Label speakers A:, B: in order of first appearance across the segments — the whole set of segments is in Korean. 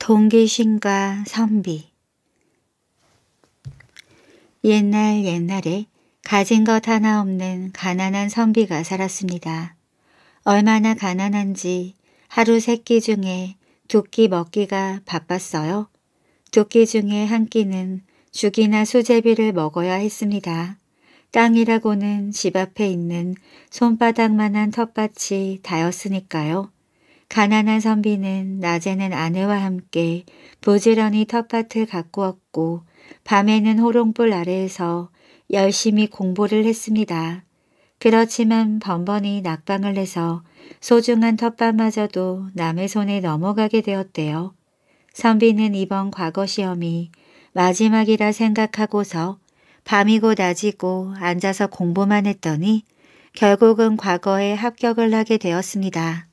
A: 동계신과 선비 옛날 옛날에 가진 것 하나 없는 가난한 선비가 살았습니다. 얼마나 가난한지 하루 세 끼 중에 두 끼 먹기가 바빴어요. 두 끼 중에 한 끼는 죽이나 수제비를 먹어야 했습니다. 땅이라고는 집 앞에 있는 손바닥만한 텃밭이 다였으니까요. 가난한 선비는 낮에는 아내와 함께 부지런히 텃밭을 가꾸었고 밤에는 호롱불 아래에서 열심히 공부를 했습니다. 그렇지만 번번이 낙방을 해서 소중한 텃밭마저도 남의 손에 넘어가게 되었대요. 선비는 이번 과거 시험이 마지막이라 생각하고서 밤이고 낮이고 앉아서 공부만 했더니 결국은 과거에 합격을 하게 되었습니다.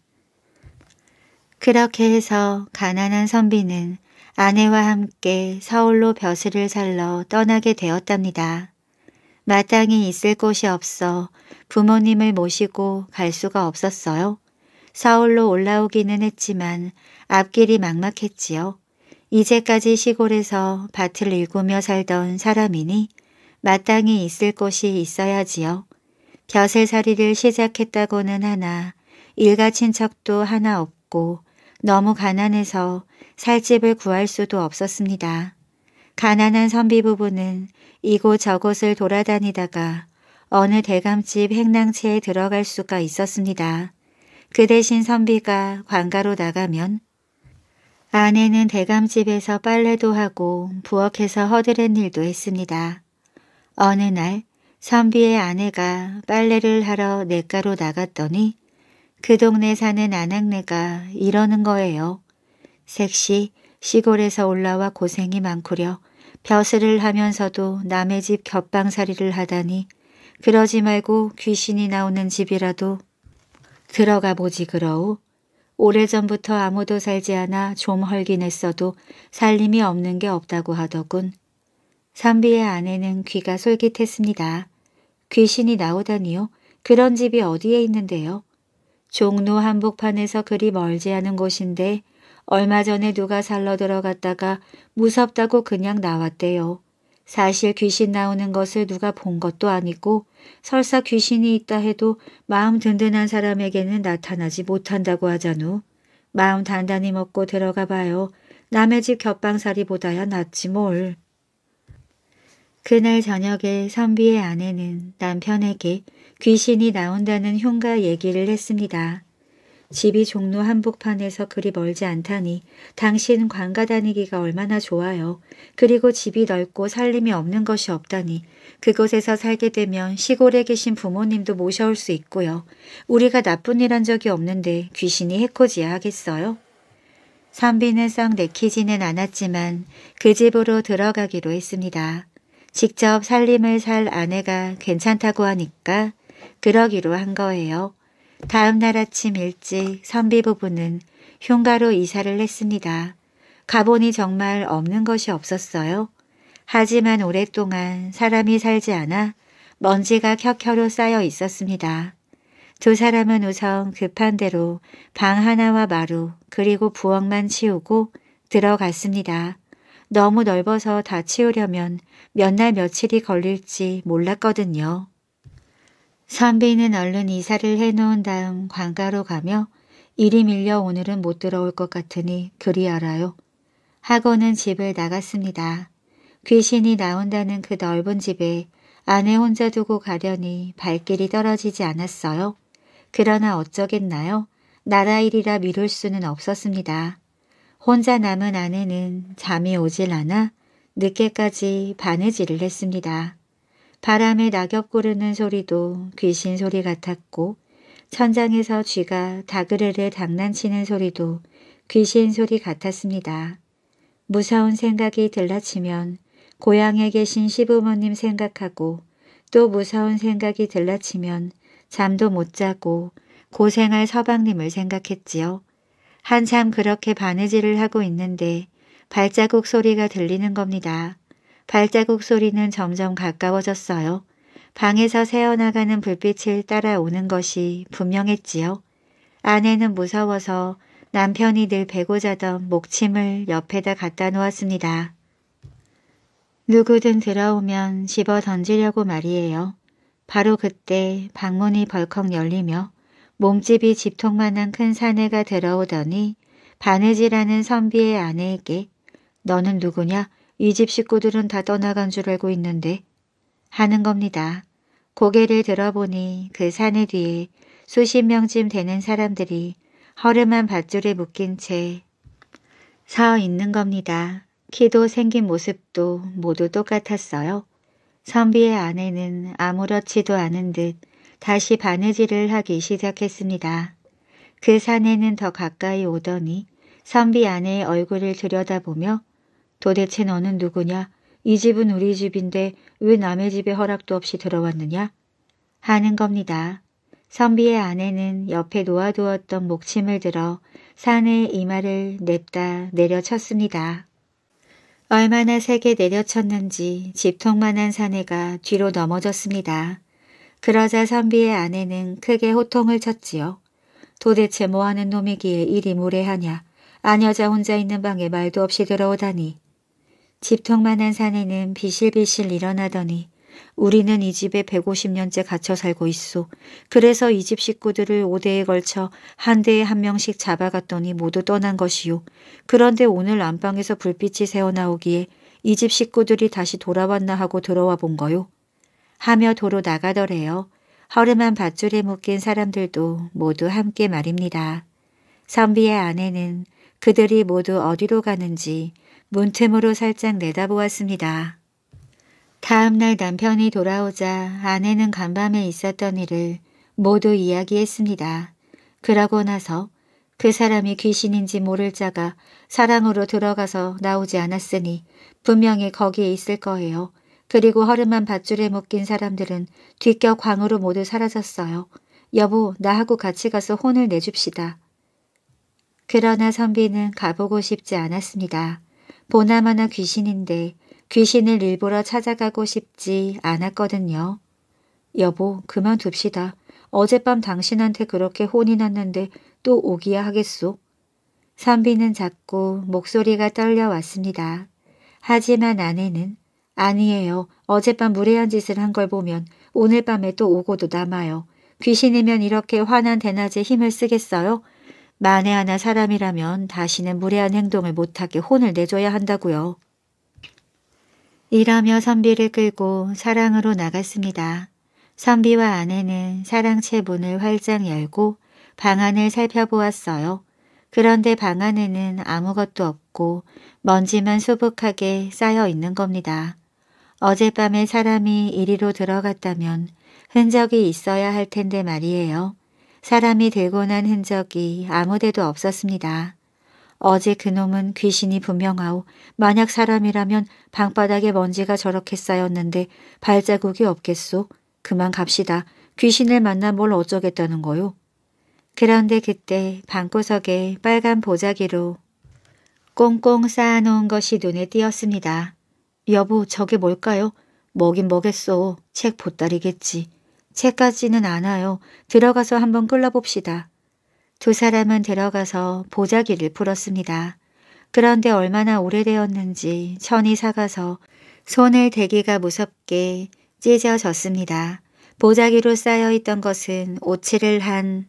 A: 그렇게 해서 가난한 선비는 아내와 함께 서울로 벼슬을 살러 떠나게 되었답니다. 마땅히 있을 곳이 없어 부모님을 모시고 갈 수가 없었어요. 서울로 올라오기는 했지만 앞길이 막막했지요. 이제까지 시골에서 밭을 일구며 살던 사람이니 마땅히 있을 곳이 있어야지요. 벼슬살이를 시작했다고는 하나 일가 친척도 하나 없고 너무 가난해서 살 집을 구할 수도 없었습니다. 가난한 선비 부부는 이곳저곳을 돌아다니다가 어느 대감집 행랑채에 들어갈 수가 있었습니다. 그 대신 선비가 관가로 나가면 아내는 대감집에서 빨래도 하고 부엌에서 허드렛 일도 했습니다. 어느 날 선비의 아내가 빨래를 하러 냇가로 나갔더니 그 동네 사는 아낙네가 이러는 거예요. 색시 시골에서 올라와 고생이 많구려 벼슬을 하면서도 남의 집곁방살이를 하다니 그러지 말고 귀신이 나오는 집이라도 들어가 보지 그러오 오래전부터 아무도 살지 않아 좀 헐긴 했어도 살림이 없는 게 없다고 하더군. 선비의 아내는 귀가 솔깃했습니다. 귀신이 나오다니요? 그런 집이 어디에 있는데요? 종로 한복판에서 그리 멀지 않은 곳인데 얼마 전에 누가 살러 들어갔다가 무섭다고 그냥 나왔대요. 사실 귀신 나오는 것을 누가 본 것도 아니고 설사 귀신이 있다 해도 마음 든든한 사람에게는 나타나지 못한다고 하잖우. 마음 단단히 먹고 들어가 봐요. 남의 집곁방살이보다야 낫지 뭘. 그날 저녁에 선비의 아내는 남편에게 귀신이 나온다는 흉가 얘기를 했습니다. 집이 종로 한복판에서 그리 멀지 않다니 당신 관가 다니기가 얼마나 좋아요. 그리고 집이 넓고 살림이 없는 것이 없다니 그곳에서 살게 되면 시골에 계신 부모님도 모셔올 수 있고요. 우리가 나쁜 일 한 적이 없는데 귀신이 해코지야 하겠어요? 선비는 썩 내키지는 않았지만 그 집으로 들어가기로 했습니다. 직접 살림을 살 아내가 괜찮다고 하니까 그러기로 한 거예요. 다음 날 아침 일찍 선비 부부는 흉가로 이사를 했습니다. 가보니 정말 없는 것이 없었어요. 하지만 오랫동안 사람이 살지 않아 먼지가 켜켜로 쌓여 있었습니다. 두 사람은 우선 급한 대로 방 하나와 마루 그리고 부엌만 치우고 들어갔습니다. 너무 넓어서 다 치우려면 몇 날 며칠이 걸릴지 몰랐거든요. 선비는 얼른 이사를 해놓은 다음 관가로 가며 일이 밀려 오늘은 못 들어올 것 같으니 그리 알아요. 하고는 집을 나갔습니다. 귀신이 나온다는 그 넓은 집에 아내 혼자 두고 가려니 발길이 떨어지지 않았어요. 그러나 어쩌겠나요? 나라 일이라 미룰 수는 없었습니다. 혼자 남은 아내는 잠이 오질 않아 늦게까지 바느질을 했습니다. 바람에 낙엽 고르는 소리도 귀신 소리 같았고 천장에서 쥐가 다그르르 장난치는 소리도 귀신 소리 같았습니다. 무서운 생각이 들라치면 고향에 계신 시부모님 생각하고 또 무서운 생각이 들라치면 잠도 못 자고 고생할 서방님을 생각했지요. 한참 그렇게 바느질을 하고 있는데 발자국 소리가 들리는 겁니다. 발자국 소리는 점점 가까워졌어요. 방에서 새어나가는 불빛을 따라오는 것이 분명했지요. 아내는 무서워서 남편이 늘 베고 자던 목침을 옆에다 갖다 놓았습니다. 누구든 들어오면 집어 던지려고 말이에요. 바로 그때 방문이 벌컥 열리며 몸집이 집통만한 큰 사내가 들어오더니 바느질하는 선비의 아내에게 너는 누구냐? 이집 식구들은 다 떠나간 줄 알고 있는데 하는 겁니다. 고개를 들어보니 그 산에 뒤에 수십 명쯤 되는 사람들이 허름한 밧줄에 묶인 채 서 있는 겁니다. 키도 생긴 모습도 모두 똑같았어요. 선비의 아내는 아무렇지도 않은 듯 다시 바느질을 하기 시작했습니다. 그 산에는 더 가까이 오더니 선비 아내의 얼굴을 들여다보며 도대체 너는 누구냐? 이 집은 우리 집인데 왜 남의 집에 허락도 없이 들어왔느냐? 하는 겁니다. 선비의 아내는 옆에 놓아두었던 목침을 들어 산의 이마를 냅다 내려쳤습니다. 얼마나 세게 내려쳤는지 집통만한 사내가 뒤로 넘어졌습니다. 그러자 선비의 아내는 크게 호통을 쳤지요. 도대체 뭐하는 놈이기에 이리 무례하냐. 아녀자 혼자 있는 방에 말도 없이 들어오다니. 집통만한 사내는 비실비실 일어나더니 우리는 이 집에 150년째 갇혀 살고 있소. 그래서 이 집 식구들을 5대에 걸쳐 한 대에 한 명씩 잡아갔더니 모두 떠난 것이요. 그런데 오늘 안방에서 불빛이 새어나오기에 이 집 식구들이 다시 돌아왔나 하고 들어와 본 거요. 하며 도로 나가더래요. 허름한 밧줄에 묶인 사람들도 모두 함께 말입니다. 선비의 아내는 그들이 모두 어디로 가는지 문틈으로 살짝 내다보았습니다. 다음날 남편이 돌아오자 아내는 간밤에 있었던 일을 모두 이야기했습니다. 그러고 나서 그 사람이 귀신인지 모를 자가 사랑으로 들어가서 나오지 않았으니 분명히 거기에 있을 거예요. 그리고 허름한 밧줄에 묶인 사람들은 뒤껴 광으로 모두 사라졌어요. 여보 나하고 같이 가서 혼을 내줍시다. 그러나 선비는 가보고 싶지 않았습니다. 보나마나 귀신인데 귀신을 일부러 찾아가고 싶지 않았거든요. 여보 그만둡시다. 어젯밤 당신한테 그렇게 혼이 났는데 또 오기야 하겠소. 선비는 자꾸 목소리가 떨려왔습니다. 하지만 아내는 아니에요. 어젯밤 무례한 짓을 한 걸 보면 오늘 밤에 또 오고도 남아요. 귀신이면 이렇게 화난 대낮에 힘을 쓰겠어요? 만에 하나 사람이라면 다시는 무례한 행동을 못하게 혼을 내줘야 한다고요. 이러며 선비를 끌고 사랑으로 나갔습니다. 선비와 아내는 사랑채 문을 활짝 열고 방 안을 살펴보았어요. 그런데 방 안에는 아무것도 없고 먼지만 수북하게 쌓여 있는 겁니다. 어젯밤에 사람이 이리로 들어갔다면 흔적이 있어야 할 텐데 말이에요. 사람이 되고 난 흔적이 아무데도 없었습니다. 어제 그놈은 귀신이 분명하오 만약 사람이라면 방바닥에 먼지가 저렇게 쌓였는데 발자국이 없겠소? 그만 갑시다. 귀신을 만나 뭘 어쩌겠다는 거요? 그런데 그때 방구석에 빨간 보자기로 꽁꽁 쌓아놓은 것이 눈에 띄었습니다. 여보 저게 뭘까요? 먹인 먹겠소책 보따리겠지. 채까지는 않아요. 들어가서 한번 끌러봅시다. 두 사람은 들어가서 보자기를 풀었습니다. 그런데 얼마나 오래되었는지 천이 사가서 손을 대기가 무섭게 찢어졌습니다. 보자기로 쌓여있던 것은 오치를 한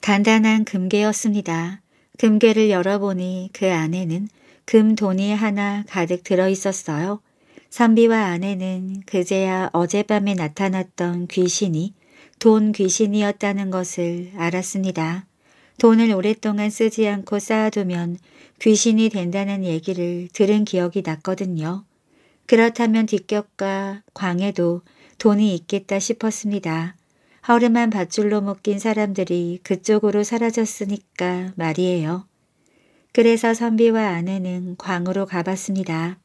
A: 단단한 금괴였습니다. 금괴를 열어보니 그 안에는 금돈이 하나 가득 들어있었어요. 선비와 아내는 그제야 어젯밤에 나타났던 귀신이 돈 귀신이었다는 것을 알았습니다. 돈을 오랫동안 쓰지 않고 쌓아두면 귀신이 된다는 얘기를 들은 기억이 났거든요. 그렇다면 뒷격과 광에도 돈이 있겠다 싶었습니다. 허름한 밧줄로 묶인 사람들이 그쪽으로 사라졌으니까 말이에요. 그래서 선비와 아내는 광으로 가봤습니다.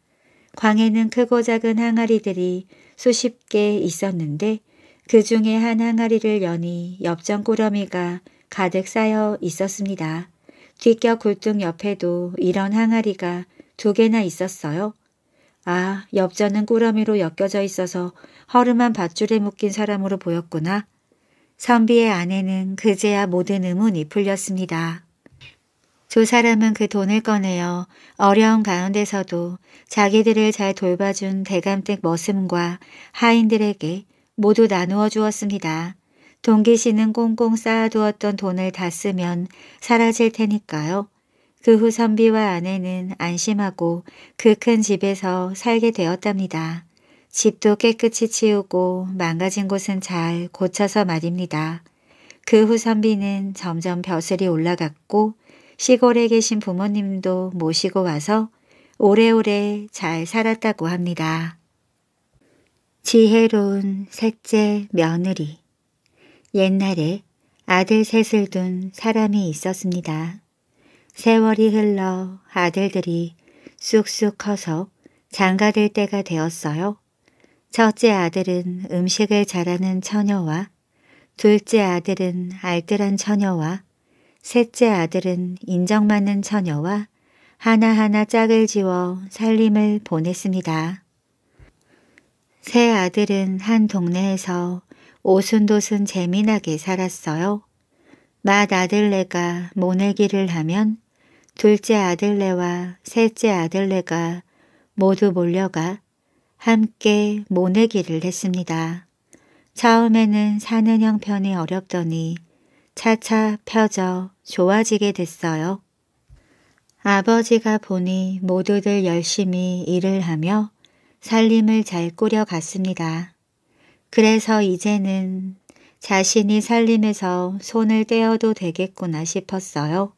A: 광에는 크고 작은 항아리들이 수십 개 있었는데 그 중에 한 항아리를 여니 엽전 꾸러미가 가득 쌓여 있었습니다. 뒤겨 굴뚝 옆에도 이런 항아리가 두 개나 있었어요. 아, 엽전은 꾸러미로 엮여져 있어서 허름한 밧줄에 묶인 사람으로 보였구나. 선비의 아내는 그제야 모든 의문이 풀렸습니다. 두 사람은 그 돈을 꺼내어 어려운 가운데서도 자기들을 잘 돌봐준 대감댁 머슴과 하인들에게 모두 나누어 주었습니다. 동기 씨는 꽁꽁 쌓아두었던 돈을 다 쓰면 사라질 테니까요. 그 후 선비와 아내는 안심하고 그 큰 집에서 살게 되었답니다. 집도 깨끗이 치우고 망가진 곳은 잘 고쳐서 말입니다. 그 후 선비는 점점 벼슬이 올라갔고 시골에 계신 부모님도 모시고 와서 오래오래 잘 살았다고 합니다. 지혜로운 셋째 며느리 옛날에 아들 셋을 둔 사람이 있었습니다. 세월이 흘러 아들들이 쑥쑥 커서 장가될 때가 되었어요. 첫째 아들은 음식을 잘하는 처녀와 둘째 아들은 알뜰한 처녀와 셋째 아들은 인정받는 처녀와 하나하나 짝을 지워 살림을 보냈습니다. 새 아들은 한 동네에서 오순도순 재미나게 살았어요. 맏 아들내가 모내기를 하면 둘째 아들내와 셋째 아들내가 모두 몰려가 함께 모내기를 했습니다. 처음에는 사는 형편이 어렵더니 차차 펴져 좋아지게 됐어요. 아버지가 보니 모두들 열심히 일을 하며 살림을 잘 꾸려갔습니다. 그래서 이제는 자신이 살림에서 손을 떼어도 되겠구나 싶었어요.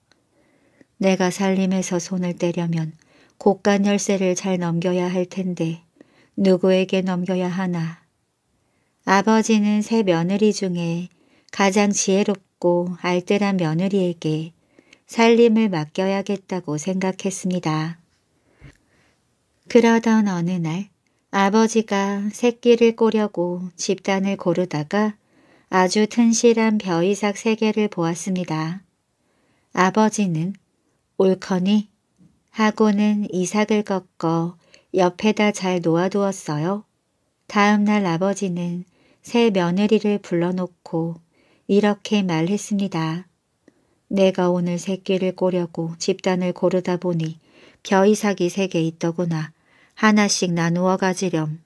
A: 내가 살림에서 손을 떼려면 고간 열쇠를 잘 넘겨야 할 텐데 누구에게 넘겨야 하나. 아버지는 새 며느리 중에 가장 지혜롭고 없고 알뜰한 며느리에게 살림을 맡겨야겠다고 생각했습니다. 그러던 어느 날 아버지가 새끼를 꼬려고 집단을 고르다가 아주 튼실한 벼이삭 세 개를 보았습니다. 아버지는 옳거니 하고는 이삭을 꺾어 옆에다 잘 놓아두었어요. 다음날 아버지는 새 며느리를 불러놓고 이렇게 말했습니다. 내가 오늘 새끼를 꼬려고 집단을 고르다 보니 벼이삭이 세 개 있더구나. 하나씩 나누어 가지렴.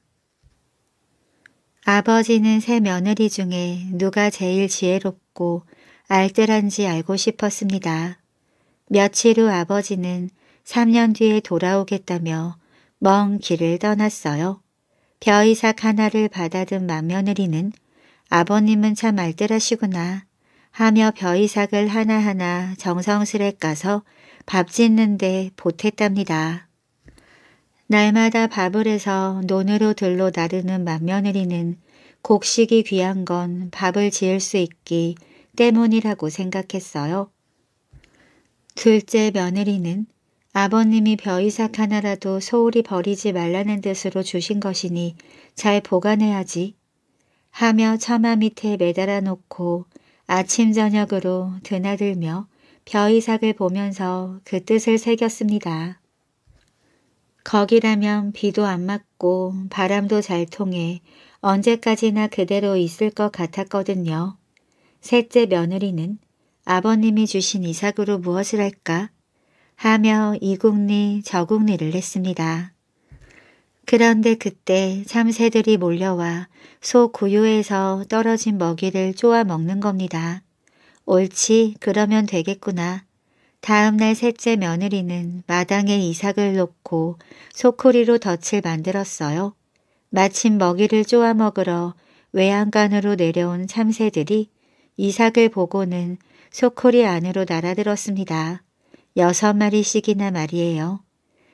A: 아버지는 새 며느리 중에 누가 제일 지혜롭고 알뜰한지 알고 싶었습니다. 며칠 후 아버지는 3년 뒤에 돌아오겠다며 먼 길을 떠났어요. 벼이삭 하나를 받아든 맏며느리는 아버님은 참 알뜰하시구나 하며 벼이삭을 하나하나 정성스레 까서 밥 짓는데 보탰답니다. 날마다 밥을 해서 논으로 들로 나르는 맏며느리는 곡식이 귀한 건 밥을 지을 수 있기 때문이라고 생각했어요. 둘째 며느리는 아버님이 벼이삭 하나라도 소홀히 버리지 말라는 뜻으로 주신 것이니 잘 보관해야지 하며 처마 밑에 매달아 놓고 아침 저녁으로 드나들며 벼이삭을 보면서 그 뜻을 새겼습니다. 거기라면 비도 안 맞고 바람도 잘 통해 언제까지나 그대로 있을 것 같았거든요. 셋째 며느리는 아버님이 주신 이삭으로 무엇을 할까? 하며 이국리 저국리를 했습니다. 그런데 그때 참새들이 몰려와 소 구유에서 떨어진 먹이를 쪼아 먹는 겁니다. 옳지, 그러면 되겠구나. 다음날 셋째 며느리는 마당에 이삭을 놓고 소쿠리로 덫을 만들었어요. 마침 먹이를 쪼아 먹으러 외양간으로 내려온 참새들이 이삭을 보고는 소쿠리 안으로 날아들었습니다. 여섯 마리씩이나 말이에요.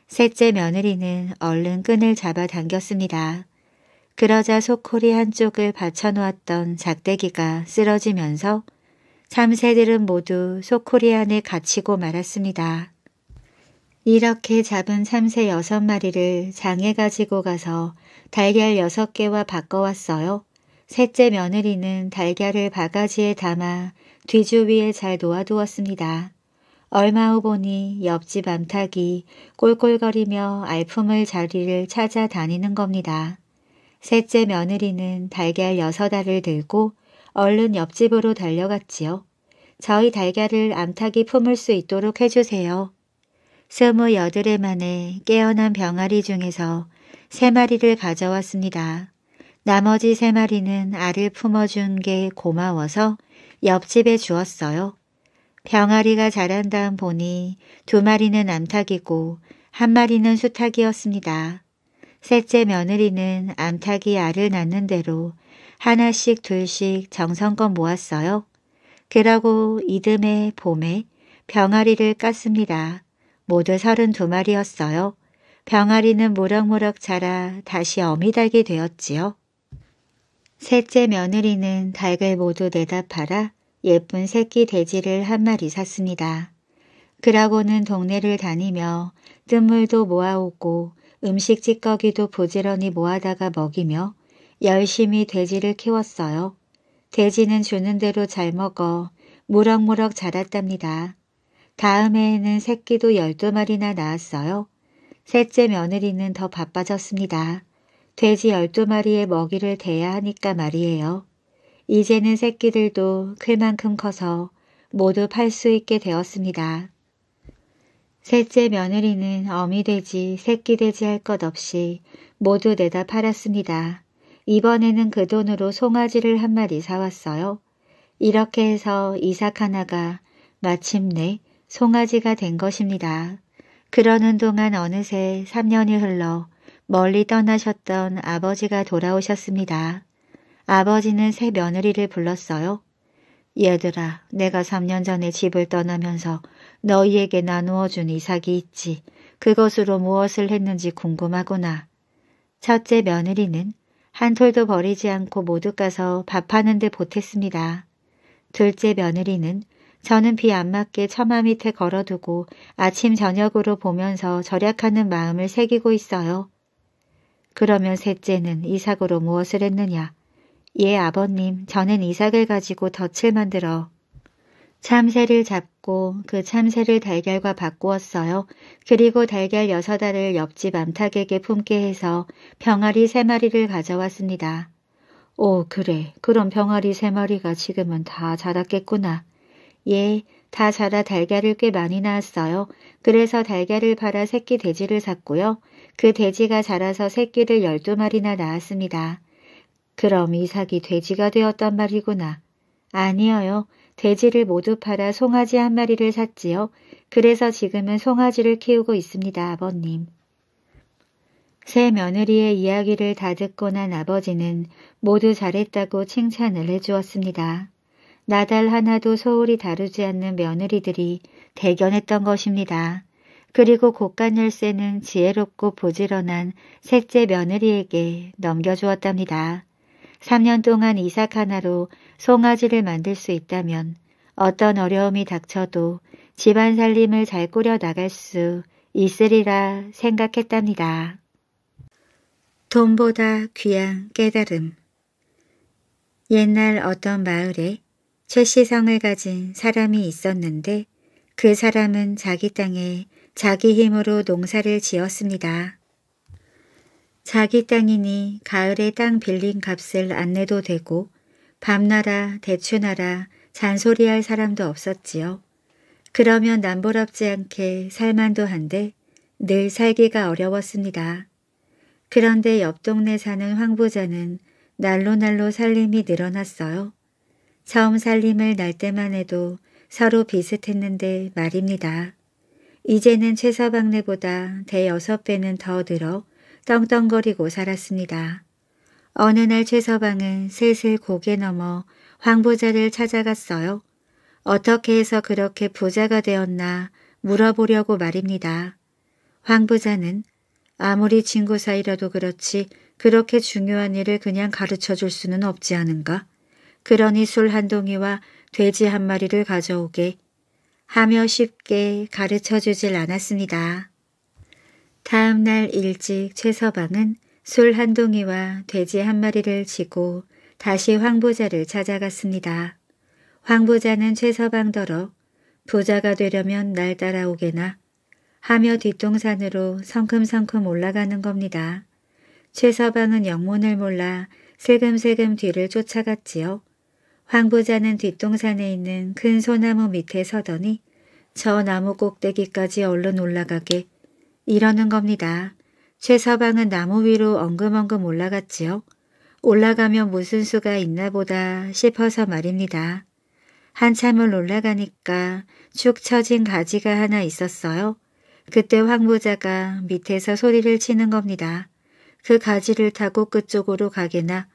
A: 셋째 며느리는 얼른 끈을 잡아당겼습니다. 그러자 소코리 한쪽을 받쳐놓았던 작대기가 쓰러지면서 참새들은 모두 소코리 안에 갇히고 말았습니다. 이렇게 잡은 참새 여섯 마리를 장에 가지고 가서 달걀 여섯 개와 바꿔왔어요. 셋째 며느리는 달걀을 바가지에 담아 뒤주 위에 잘 놓아두었습니다. 얼마 후 보니 옆집 암탉이 꼴꼴거리며 알품을 자리를 찾아다니는 겁니다. 셋째 며느리는 달걀 여섯 알을 들고 얼른 옆집으로 달려갔지요. 저희 달걀을 암탉이 품을 수 있도록 해주세요. 스무 여드레 만에 깨어난 병아리 중에서 세 마리를 가져왔습니다. 나머지 세 마리는 알을 품어준 게 고마워서 옆집에 주었어요. 병아리가 자란 다음 보니 두 마리는 암탉이고 한 마리는 수탉이었습니다. 셋째 며느리는 암탉이 알을 낳는 대로 하나씩 둘씩 정성껏 모았어요. 그러고 이듬해 봄에 병아리를 깠습니다. 모두 서른 두마리였어요 병아리는 무럭무럭 자라 다시 어미닭이 되었지요. 셋째 며느리는 닭을 모두 내다 팔아 예쁜 새끼 돼지를 한 마리 샀습니다. 그러고는 동네를 다니며 뜬물도 모아오고 음식 찌꺼기도 부지런히 모아다가 먹이며 열심히 돼지를 키웠어요. 돼지는 주는 대로 잘 먹어 무럭무럭 자랐답니다. 다음 해에는 새끼도 12마리나 낳았어요. 셋째 며느리는 더 바빠졌습니다. 돼지 12마리의 먹이를 대야 하니까 말이에요. 이제는 새끼들도 그만큼 커서 모두 팔 수 있게 되었습니다. 셋째 며느리는 어미돼지, 새끼돼지 할 것 없이 모두 내다 팔았습니다. 이번에는 그 돈으로 송아지를 한 마리 사왔어요. 이렇게 해서 이삭 하나가 마침내 송아지가 된 것입니다. 그러는 동안 어느새 3년이 흘러 멀리 떠나셨던 아버지가 돌아오셨습니다. 아버지는 새 며느리를 불렀어요. 얘들아, 내가 3년 전에 집을 떠나면서 너희에게 나누어 준 이삭이 있지. 그것으로 무엇을 했는지 궁금하구나. 첫째 며느리는 한 톨도 버리지 않고 모두 가서 밥하는 데 보탰습니다. 둘째 며느리는 저는 비 안 맞게 처마 밑에 걸어두고 아침 저녁으로 보면서 절약하는 마음을 새기고 있어요. 그러면 셋째는 이삭으로 무엇을 했느냐? 예 아버님 저는 이삭을 가지고 덫을 만들어 참새를 잡고 그 참새를 달걀과 바꾸었어요. 그리고 달걀 여섯 알을 옆집 암탉에게 품게 해서 병아리 세 마리를 가져왔습니다. 오 그래 그럼 병아리 세 마리가 지금은 다 자랐겠구나. 예, 다 자라 달걀을 꽤 많이 낳았어요. 그래서 달걀을 팔아 새끼 돼지를 샀고요. 그 돼지가 자라서 새끼를 열두 마리나 낳았습니다. 그럼 이삭이 돼지가 되었단 말이구나. 아니어요. 돼지를 모두 팔아 송아지 한 마리를 샀지요. 그래서 지금은 송아지를 키우고 있습니다, 아버님. 새 며느리의 이야기를 다 듣고 난 아버지는 모두 잘했다고 칭찬을 해주었습니다. 나달 하나도 소홀히 다루지 않는 며느리들이 대견했던 것입니다. 그리고 곡간 열쇠는 지혜롭고 부지런한 셋째 며느리에게 넘겨주었답니다. 3년 동안 이삭 하나로 송아지를 만들 수 있다면 어떤 어려움이 닥쳐도 집안 살림을 잘 꾸려 나갈 수 있으리라 생각했답니다. 돈보다 귀한 깨달음 옛날 어떤 마을에 최씨성을 가진 사람이 있었는데 그 사람은 자기 땅에 자기 힘으로 농사를 지었습니다. 자기 땅이니 가을에 땅 빌린 값을 안 내도 되고 밤나라 대추나라 잔소리할 사람도 없었지요. 그러면 남부럽지 않게 살만도 한데 늘 살기가 어려웠습니다. 그런데 옆 동네 사는 황 부자는 날로 날로 살림이 늘어났어요. 처음 살림을 날 때만 해도 서로 비슷했는데 말입니다. 이제는 최서방네보다 대여섯 배는 더 늘어 떵떵거리고 살았습니다. 어느 날 최서방은 슬슬 고개 넘어 황부자를 찾아갔어요. 어떻게 해서 그렇게 부자가 되었나 물어보려고 말입니다. 황부자는 아무리 친구 사이라도 그렇지 그렇게 중요한 일을 그냥 가르쳐 줄 수는 없지 않은가. 그러니 술 한 동이와 돼지 한 마리를 가져오게 하며 쉽게 가르쳐 주질 않았습니다. 다음 날 일찍 최서방은 술 한 동이와 돼지 한 마리를 지고 다시 황보자를 찾아갔습니다. 황보자는 최서방더러 부자가 되려면 날 따라오게나 하며 뒷동산으로 성큼성큼 올라가는 겁니다. 최서방은 영문을 몰라 슬금슬금 뒤를 쫓아갔지요. 황보자는 뒷동산에 있는 큰 소나무 밑에 서더니 저 나무 꼭대기까지 얼른 올라가게 이러는 겁니다. 최서방은 나무 위로 엉금엉금 올라갔지요. 올라가면 무슨 수가 있나 보다 싶어서 말입니다. 한참을 올라가니까 축 처진 가지가 하나 있었어요. 그때 황부자가 밑에서 소리를 치는 겁니다. 그 가지를 타고 끝쪽으로 가게나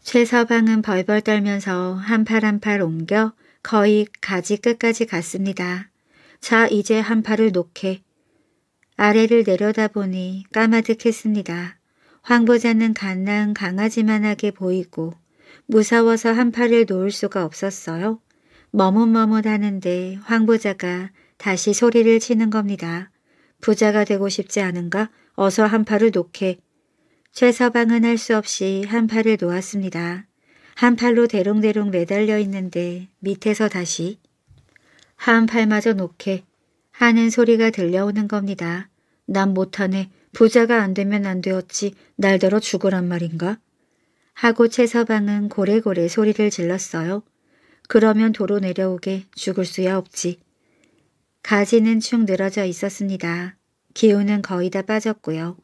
A: 최서방은 벌벌 떨면서 한 팔 한 팔 옮겨 거의 가지 끝까지 갔습니다. 자 이제 한 팔을 놓게. 아래를 내려다보니 까마득했습니다. 황보자는 갓난 강아지만하게 보이고 무서워서 한 팔을 놓을 수가 없었어요. 머뭇머뭇하는데 황보자가 다시 소리를 치는 겁니다. 부자가 되고 싶지 않은가? 어서 한 팔을 놓게. 최서방은 할 수 없이 한 팔을 놓았습니다. 한 팔로 대롱대롱 매달려 있는데 밑에서 다시 한 팔마저 놓게 하는 소리가 들려오는 겁니다. 난 못하네. 부자가 안 되면 안 되었지. 날더러 죽으란 말인가? 하고 채서방은 고래고래 소리를 질렀어요. 그러면 도로 내려오게 죽을 수야 없지. 가지는 축 늘어져 있었습니다. 기운은 거의 다 빠졌고요.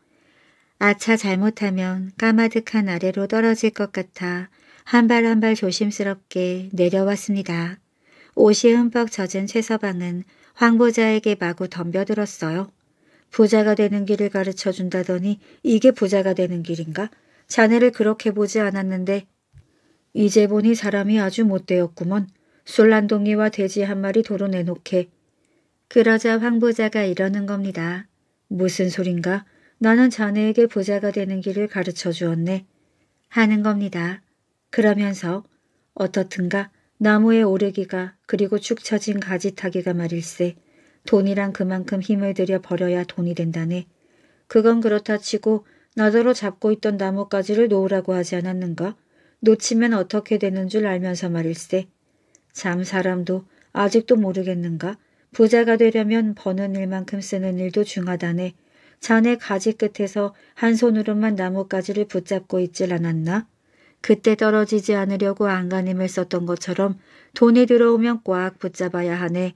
A: 아차 잘못하면 까마득한 아래로 떨어질 것 같아 한 발 한 발 조심스럽게 내려왔습니다. 옷이 흠뻑 젖은 최서방은 황보자에게 마구 덤벼들었어요. 부자가 되는 길을 가르쳐 준다더니 이게 부자가 되는 길인가? 자네를 그렇게 보지 않았는데 이제 보니 사람이 아주 못되었구먼. 술란동이와 돼지 한 마리 도로 내놓게. 그러자 황보자가 이러는 겁니다. 무슨 소린가? 나는 자네에게 부자가 되는 길을 가르쳐 주었네. 하는 겁니다. 그러면서 어떻든가 나무의 오르기가 그리고 축 처진 가지타기가 말일세 돈이란 그만큼 힘을 들여 버려야 돈이 된다네. 그건 그렇다 치고 나더러 잡고 있던 나뭇가지를 놓으라고 하지 않았는가? 놓치면 어떻게 되는 줄 알면서 말일세. 참 사람도 아직도 모르겠는가? 부자가 되려면 버는 일만큼 쓰는 일도 중하다네. 자네 가지 끝에서 한 손으로만 나뭇가지를 붙잡고 있질 않았나? 그때 떨어지지 않으려고 안간힘을 썼던 것처럼 돈이 들어오면 꽉 붙잡아야 하네.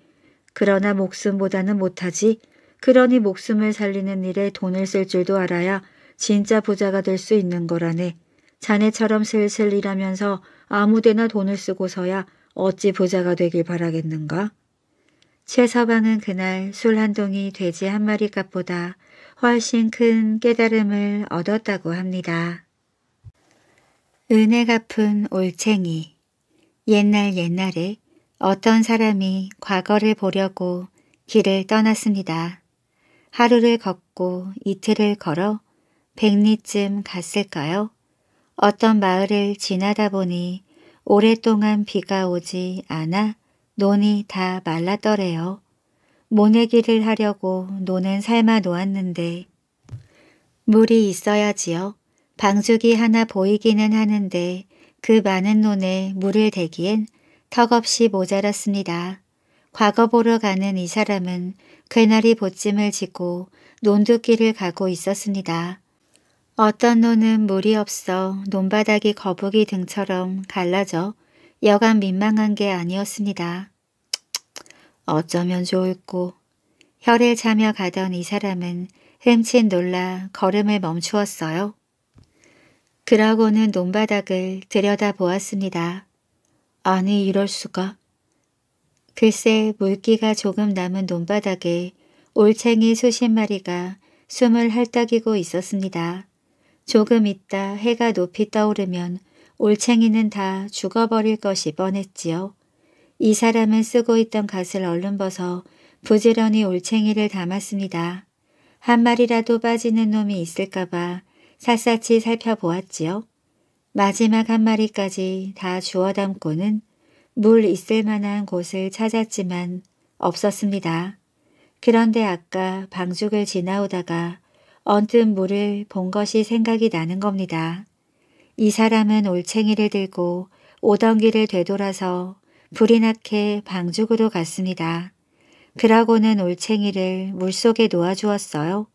A: 그러나 목숨보다는 못하지. 그러니 목숨을 살리는 일에 돈을 쓸 줄도 알아야 진짜 부자가 될 수 있는 거라네. 자네처럼 슬슬 일하면서 아무데나 돈을 쓰고서야 어찌 부자가 되길 바라겠는가? 최 서방은 그날 술한 동이 돼지 한 마리 값보다 훨씬 큰 깨달음을 얻었다고 합니다. 은혜 갚은 올챙이 옛날 옛날에 어떤 사람이 과거를 보려고 길을 떠났습니다. 하루를 걷고 이틀을 걸어 백리쯤 갔을까요? 어떤 마을을 지나다 보니 오랫동안 비가 오지 않아 논이 다 말랐더래요. 모내기를 하려고 논은 삶아 놓았는데 물이 있어야지요. 방죽이 하나 보이기는 하는데 그 많은 논에 물을 대기엔 턱없이 모자랐습니다. 과거 보러 가는 이 사람은 괴나리 보찜을 지고 논두끼를 가고 있었습니다. 어떤 논은 물이 없어 논바닥이 거북이 등처럼 갈라져 여간 민망한 게 아니었습니다. 어쩌면 좋을꼬. 혀를 차며 가던 이 사람은 흠칫 놀라 걸음을 멈추었어요. 그러고는 논바닥을 들여다보았습니다. 아니 이럴 수가. 글쎄 물기가 조금 남은 논바닥에 올챙이 수십 마리가 숨을 헐떡이고 있었습니다. 조금 있다 해가 높이 떠오르면 올챙이는 다 죽어버릴 것이 뻔했지요. 이 사람은 쓰고 있던 갓을 얼른 벗어 부지런히 올챙이를 담았습니다. 한 마리라도 빠지는 놈이 있을까봐 샅샅이 살펴보았지요. 마지막 한 마리까지 다 주워 담고는 물 있을 만한 곳을 찾았지만 없었습니다. 그런데 아까 방죽을 지나오다가 언뜻 물을 본 것이 생각이 나는 겁니다. 이 사람은 올챙이를 들고 오던 길을 되돌아서 불이 나게 방죽으로 갔습니다. 그러고는 올챙이를 물속에 놓아주었어요.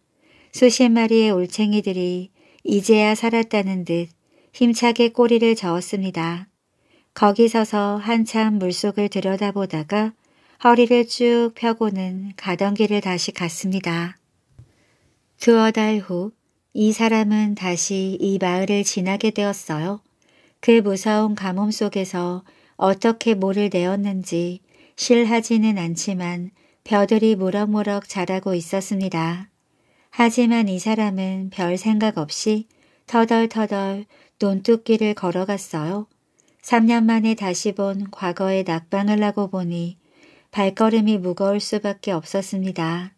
A: 수십 마리의 올챙이들이 이제야 살았다는 듯 힘차게 꼬리를 저었습니다. 거기 서서 한참 물속을 들여다보다가 허리를 쭉 펴고는 가던 길을 다시 갔습니다. 두어 달 후 이 사람은 다시 이 마을을 지나게 되었어요. 그 무서운 가뭄 속에서 어떻게 모를 내었는지 실하지는 않지만 벼들이 무럭무럭 자라고 있었습니다. 하지만 이 사람은 별 생각 없이 터덜터덜 논두끼를 걸어갔어요. 3년 만에 다시 본 과거의 낙방을 하고 보니 발걸음이 무거울 수밖에 없었습니다.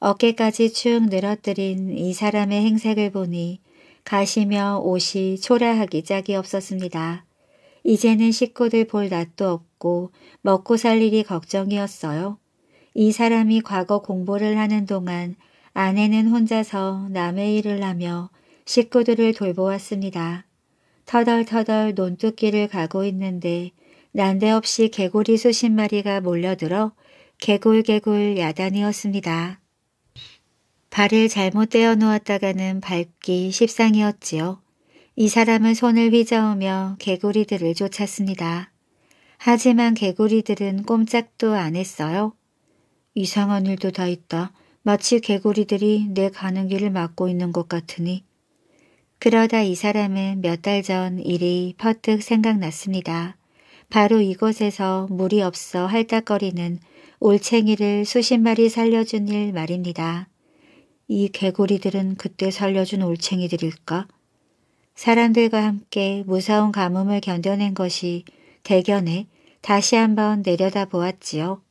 A: 어깨까지 축 늘어뜨린 이 사람의 행색을 보니 가시며 옷이 초라하기 짝이 없었습니다. 이제는 식구들 볼 낯도 없고 먹고 살 일이 걱정이었어요. 이 사람이 과거 공부를 하는 동안 아내는 혼자서 남의 일을 하며 식구들을 돌보았습니다. 터덜터덜 논두끼를 가고 있는데 난데없이 개구리 수십 마리가 몰려들어 개굴개굴 야단이었습니다. 발을 잘못 떼어 놓았다가는 밟기 십상이었지요. 이 사람은 손을 휘저으며 개구리들을 쫓았습니다. 하지만 개구리들은 꼼짝도 안 했어요. 이상한 일도 다 있다. 마치 개구리들이 내 가는 길을 막고 있는 것 같으니 그러다 이 사람은 몇 달 전 일이 퍼뜩 생각났습니다. 바로 이곳에서 물이 없어 할딱거리는 올챙이를 수십 마리 살려준 일 말입니다. 이 개구리들은 그때 살려준 올챙이들일까? 사람들과 함께 무서운 가뭄을 견뎌낸 것이 대견해 다시 한번 내려다보았지요.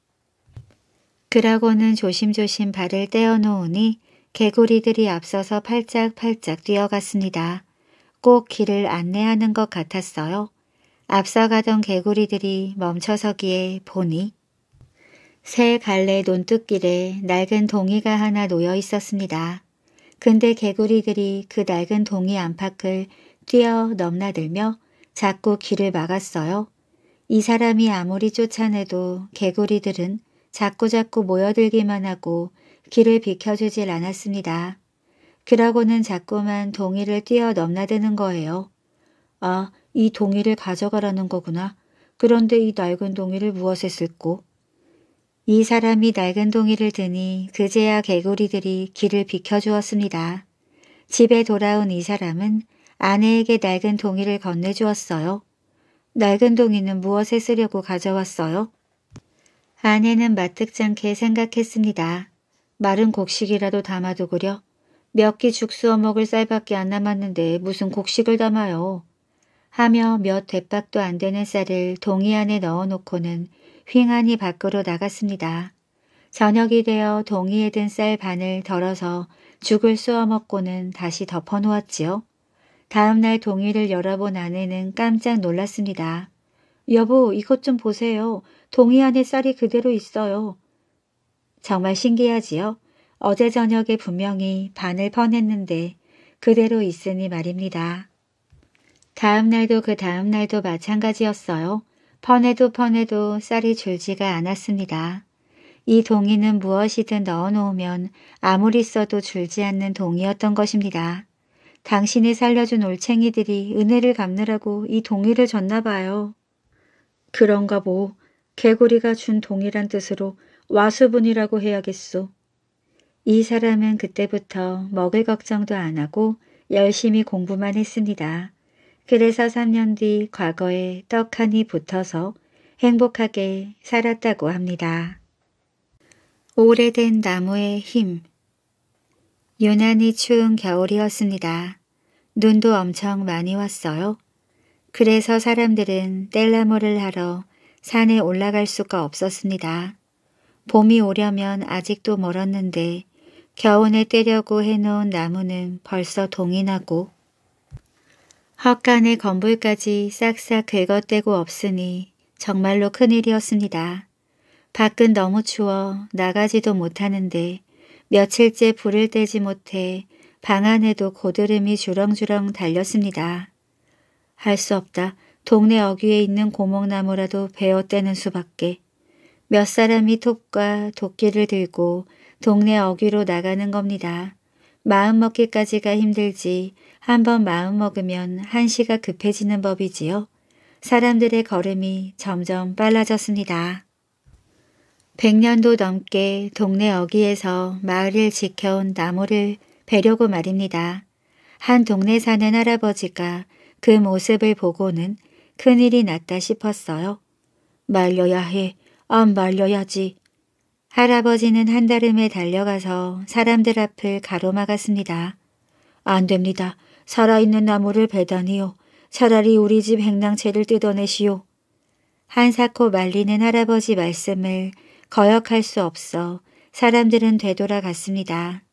A: 그라고는 조심조심 발을 떼어놓으니 개구리들이 앞서서 팔짝팔짝 뛰어갔습니다. 꼭 길을 안내하는 것 같았어요. 앞서가던 개구리들이 멈춰서기에 보니 새 갈래 논뚝길에 낡은 동이가 하나 놓여 있었습니다. 근데 개구리들이 그 낡은 동이 안팎을 뛰어 넘나들며 자꾸 길을 막았어요. 이 사람이 아무리 쫓아내도 개구리들은 자꾸자꾸 모여들기만 하고 길을 비켜주질 않았습니다. 그러고는 자꾸만 동이를 뛰어 넘나드는 거예요. 아, 이 동이를 가져가라는 거구나. 그런데 이 낡은 동이를 무엇에 쓸고? 이 사람이 낡은 동이를 드니 그제야 개구리들이 길을 비켜주었습니다. 집에 돌아온 이 사람은 아내에게 낡은 동이를 건네주었어요. 낡은 동이는 무엇에 쓰려고 가져왔어요? 아내는 마뜩잖게 생각했습니다. 마른 곡식이라도 담아두고려몇 끼 죽수어 먹을 쌀밖에 안 남았는데 무슨 곡식을 담아요. 하며 몇 대박도 안 되는 쌀을 동이 안에 넣어놓고는 휑하니 밖으로 나갔습니다. 저녁이 되어 동이에 든 쌀 반을 덜어서 죽을 쑤어 먹고는 다시 덮어놓았지요. 다음날 동이를 열어본 아내는 깜짝 놀랐습니다. 여보 이것 좀 보세요. 동해안에 쌀이 그대로 있어요. 정말 신기하지요? 어제 저녁에 분명히 반을 퍼냈는데 그대로 있으니 말입니다. 다음 날도 그 다음 날도 마찬가지였어요. 퍼내도 퍼내도 쌀이 줄지가 않았습니다. 이 동이는 무엇이든 넣어놓으면 아무리 써도 줄지 않는 동이였던 것입니다. 당신이 살려준 올챙이들이 은혜를 갚느라고 이동의를 줬나 봐요. 그런가 보. 개구리가 준 동일한 뜻으로 와수분이라고 해야겠소. 이 사람은 그때부터 먹을 걱정도 안 하고 열심히 공부만 했습니다. 그래서 3년 뒤 과거에 떡하니 붙어서 행복하게 살았다고 합니다. 오래된 나무의 힘 유난히 추운 겨울이었습니다. 눈도 엄청 많이 왔어요. 그래서 사람들은 땔나무를 하러 산에 올라갈 수가 없었습니다. 봄이 오려면 아직도 멀었는데 겨우내 떼려고 해놓은 나무는 벌써 동이 나고 헛간의 건물까지 싹싹 긁어떼고 없으니 정말로 큰일이었습니다. 밖은 너무 추워 나가지도 못하는데 며칠째 불을 떼지 못해 방 안에도 고드름이 주렁주렁 달렸습니다. 할 수 없다. 동네 어귀에 있는 고목나무라도 베어 떼는 수밖에 몇 사람이 톱과 도끼를 들고 동네 어귀로 나가는 겁니다. 마음먹기까지가 힘들지 한번 마음먹으면 한시가 급해지는 법이지요. 사람들의 걸음이 점점 빨라졌습니다. 백년도 넘게 동네 어귀에서 마을을 지켜온 나무를 베려고 말입니다. 한 동네 사는 할아버지가 그 모습을 보고는 큰일이 났다 싶었어요. 말려야 해. 안 말려야지. 할아버지는 한달음에 달려가서 사람들 앞을 가로막았습니다. 안 됩니다. 살아있는 나무를 베다니요 차라리 우리 집 행랑채를 뜯어내시오. 한사코 말리는 할아버지 말씀을 거역할 수 없어 사람들은 되돌아갔습니다.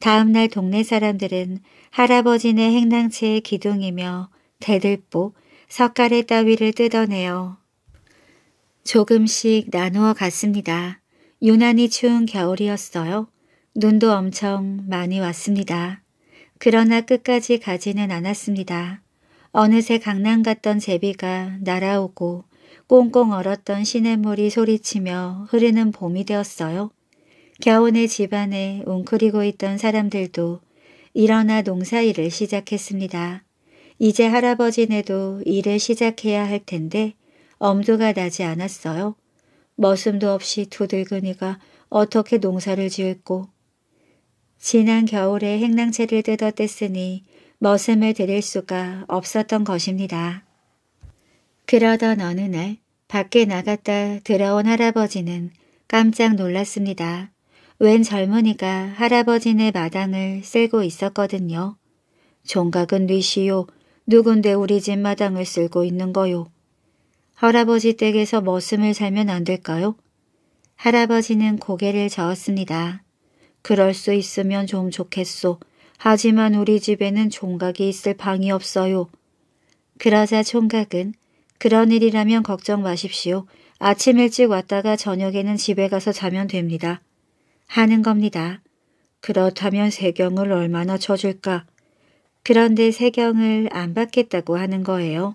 A: 다음날 동네 사람들은 할아버지네 행랑채의 기둥이며 대들보, 석가래 따위를 뜯어내어 조금씩 나누어 갔습니다. 유난히 추운 겨울이었어요. 눈도 엄청 많이 왔습니다. 그러나 끝까지 가지는 않았습니다. 어느새 강남 갔던 제비가 날아오고 꽁꽁 얼었던 시냇물이 소리치며 흐르는 봄이 되었어요. 겨우내 집안에 웅크리고 있던 사람들도 일어나 농사일을 시작했습니다. 이제 할아버지네도 일을 시작해야 할 텐데 엄두가 나지 않았어요. 머슴도 없이 두들근이가 어떻게 농사를 지을고 지난 겨울에 행랑채를 뜯어댔으니 머슴을 들일 수가 없었던 것입니다. 그러던 어느 날 밖에 나갔다 들어온 할아버지는 깜짝 놀랐습니다. 웬 젊은이가 할아버지네 마당을 쓸고 있었거든요. 종각은 뉘시오 누군데 우리 집 마당을 쓸고 있는 거요. 할아버지 댁에서 머슴을 살면 안 될까요? 할아버지는 고개를 저었습니다. 그럴 수 있으면 좀 좋겠소. 하지만 우리 집에는 총각이 있을 방이 없어요. 그러자 총각은 그런 일이라면 걱정 마십시오. 아침 일찍 왔다가 저녁에는 집에 가서 자면 됩니다. 하는 겁니다. 그렇다면 세경을 얼마나 쳐줄까? 그런데 세경을 안 받겠다고 하는 거예요.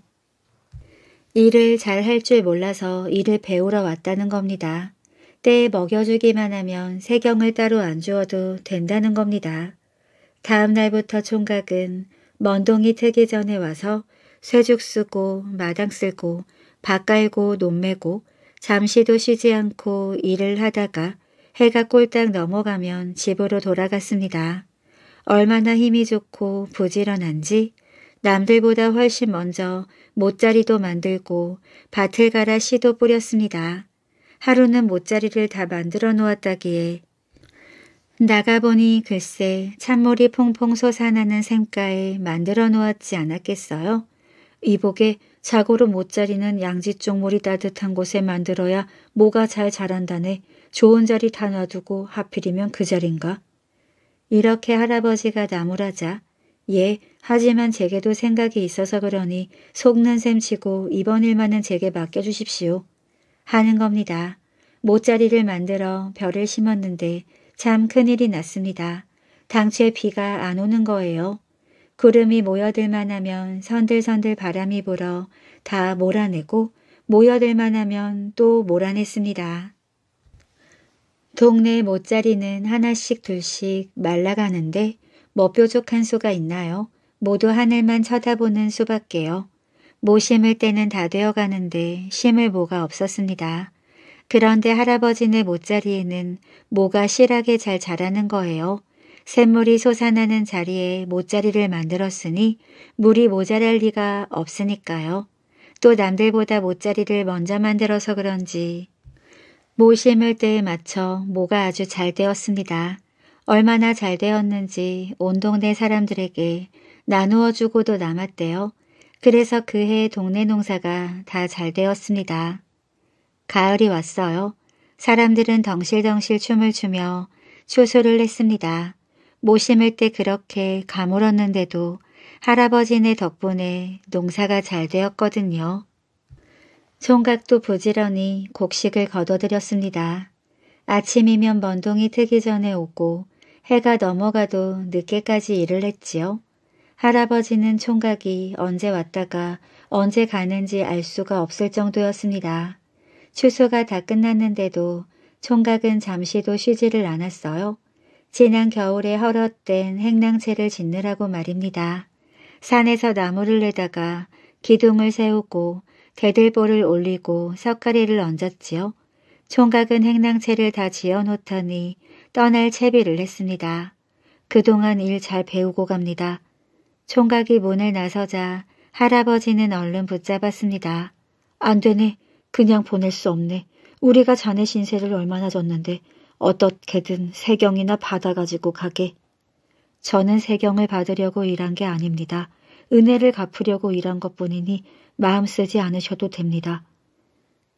A: 일을 잘 할 줄 몰라서 일을 배우러 왔다는 겁니다. 때에 먹여주기만 하면 세경을 따로 안 주어도 된다는 겁니다. 다음 날부터 총각은 먼동이 트기 전에 와서 쇠죽 쓰고 마당 쓸고 밭 깔고 논매고 잠시도 쉬지 않고 일을 하다가 해가 꼴딱 넘어가면 집으로 돌아갔습니다. 얼마나 힘이 좋고 부지런한지 남들보다 훨씬 먼저 못자리도 만들고 밭을 갈아 씨도 뿌렸습니다. 하루는 못자리를 다 만들어 놓았다기에 나가보니 글쎄 찬물이 퐁퐁 솟아나는 샘가에 만들어 놓았지 않았겠어요? 이복에 자고로 못자리는 양지 쪽 물이 따뜻한 곳에 만들어야 뭐가잘 자란다네. 좋은 자리 다 놔두고 하필이면 그 자리인가? 이렇게 할아버지가 나무라자 예, 하지만 제게도 생각이 있어서 그러니 속는 셈치고 이번 일만은 제게 맡겨주십시오. 하는 겁니다. 모짜리를 만들어 별을 심었는데 참 큰일이 났습니다. 당최 비가 안 오는 거예요. 구름이 모여들만 하면 선들선들 바람이 불어 다 몰아내고 모여들만 하면 또 몰아냈습니다. 동네 모짜리는 하나씩 둘씩 말라가는데 뭐뾰족한 소가 있나요? 모두 하늘만 쳐다보는 수밖에요. 모 심을 때는 다 되어가는데 심을 모가 없었습니다. 그런데 할아버지네 모짜리에는 모가 실하게 잘 자라는 거예요. 샘물이 솟아나는 자리에 모짜리를 만들었으니 물이 모자랄 리가 없으니까요. 또 남들보다 모짜리를 먼저 만들어서 그런지 모심을때에 맞춰 모가 아주 잘 되었습니다. 얼마나 잘 되었는지 온 동네 사람들에게 나누어 주고도 남았대요. 그래서 그 해 동네 농사가 다 잘 되었습니다. 가을이 왔어요. 사람들은 덩실덩실 춤을 추며 초소를 했습니다. 모 심을 때 그렇게 가물었는데도 할아버지네 덕분에 농사가 잘 되었거든요. 총각도 부지런히 곡식을 거둬들였습니다. 아침이면 먼동이 트기 전에 오고 해가 넘어가도 늦게까지 일을 했지요. 할아버지는 총각이 언제 왔다가 언제 가는지 알 수가 없을 정도였습니다. 추수가 다 끝났는데도 총각은 잠시도 쉬지를 않았어요. 지난 겨울에 헐었된 행랑채를 짓느라고 말입니다. 산에서 나무를 내다가 기둥을 세우고 대들보를 올리고 석가리를 얹었지요. 총각은 행랑채를 다 지어놓더니 떠날 채비를 했습니다. 그동안 일 잘 배우고 갑니다. 총각이 문을 나서자 할아버지는 얼른 붙잡았습니다. 안 되네. 그냥 보낼 수 없네. 우리가 자네 신세를 얼마나 졌는데 어떻게든 세경이나 받아가지고 가게. 저는 세경을 받으려고 일한 게 아닙니다. 은혜를 갚으려고 일한 것뿐이니 마음 쓰지 않으셔도 됩니다.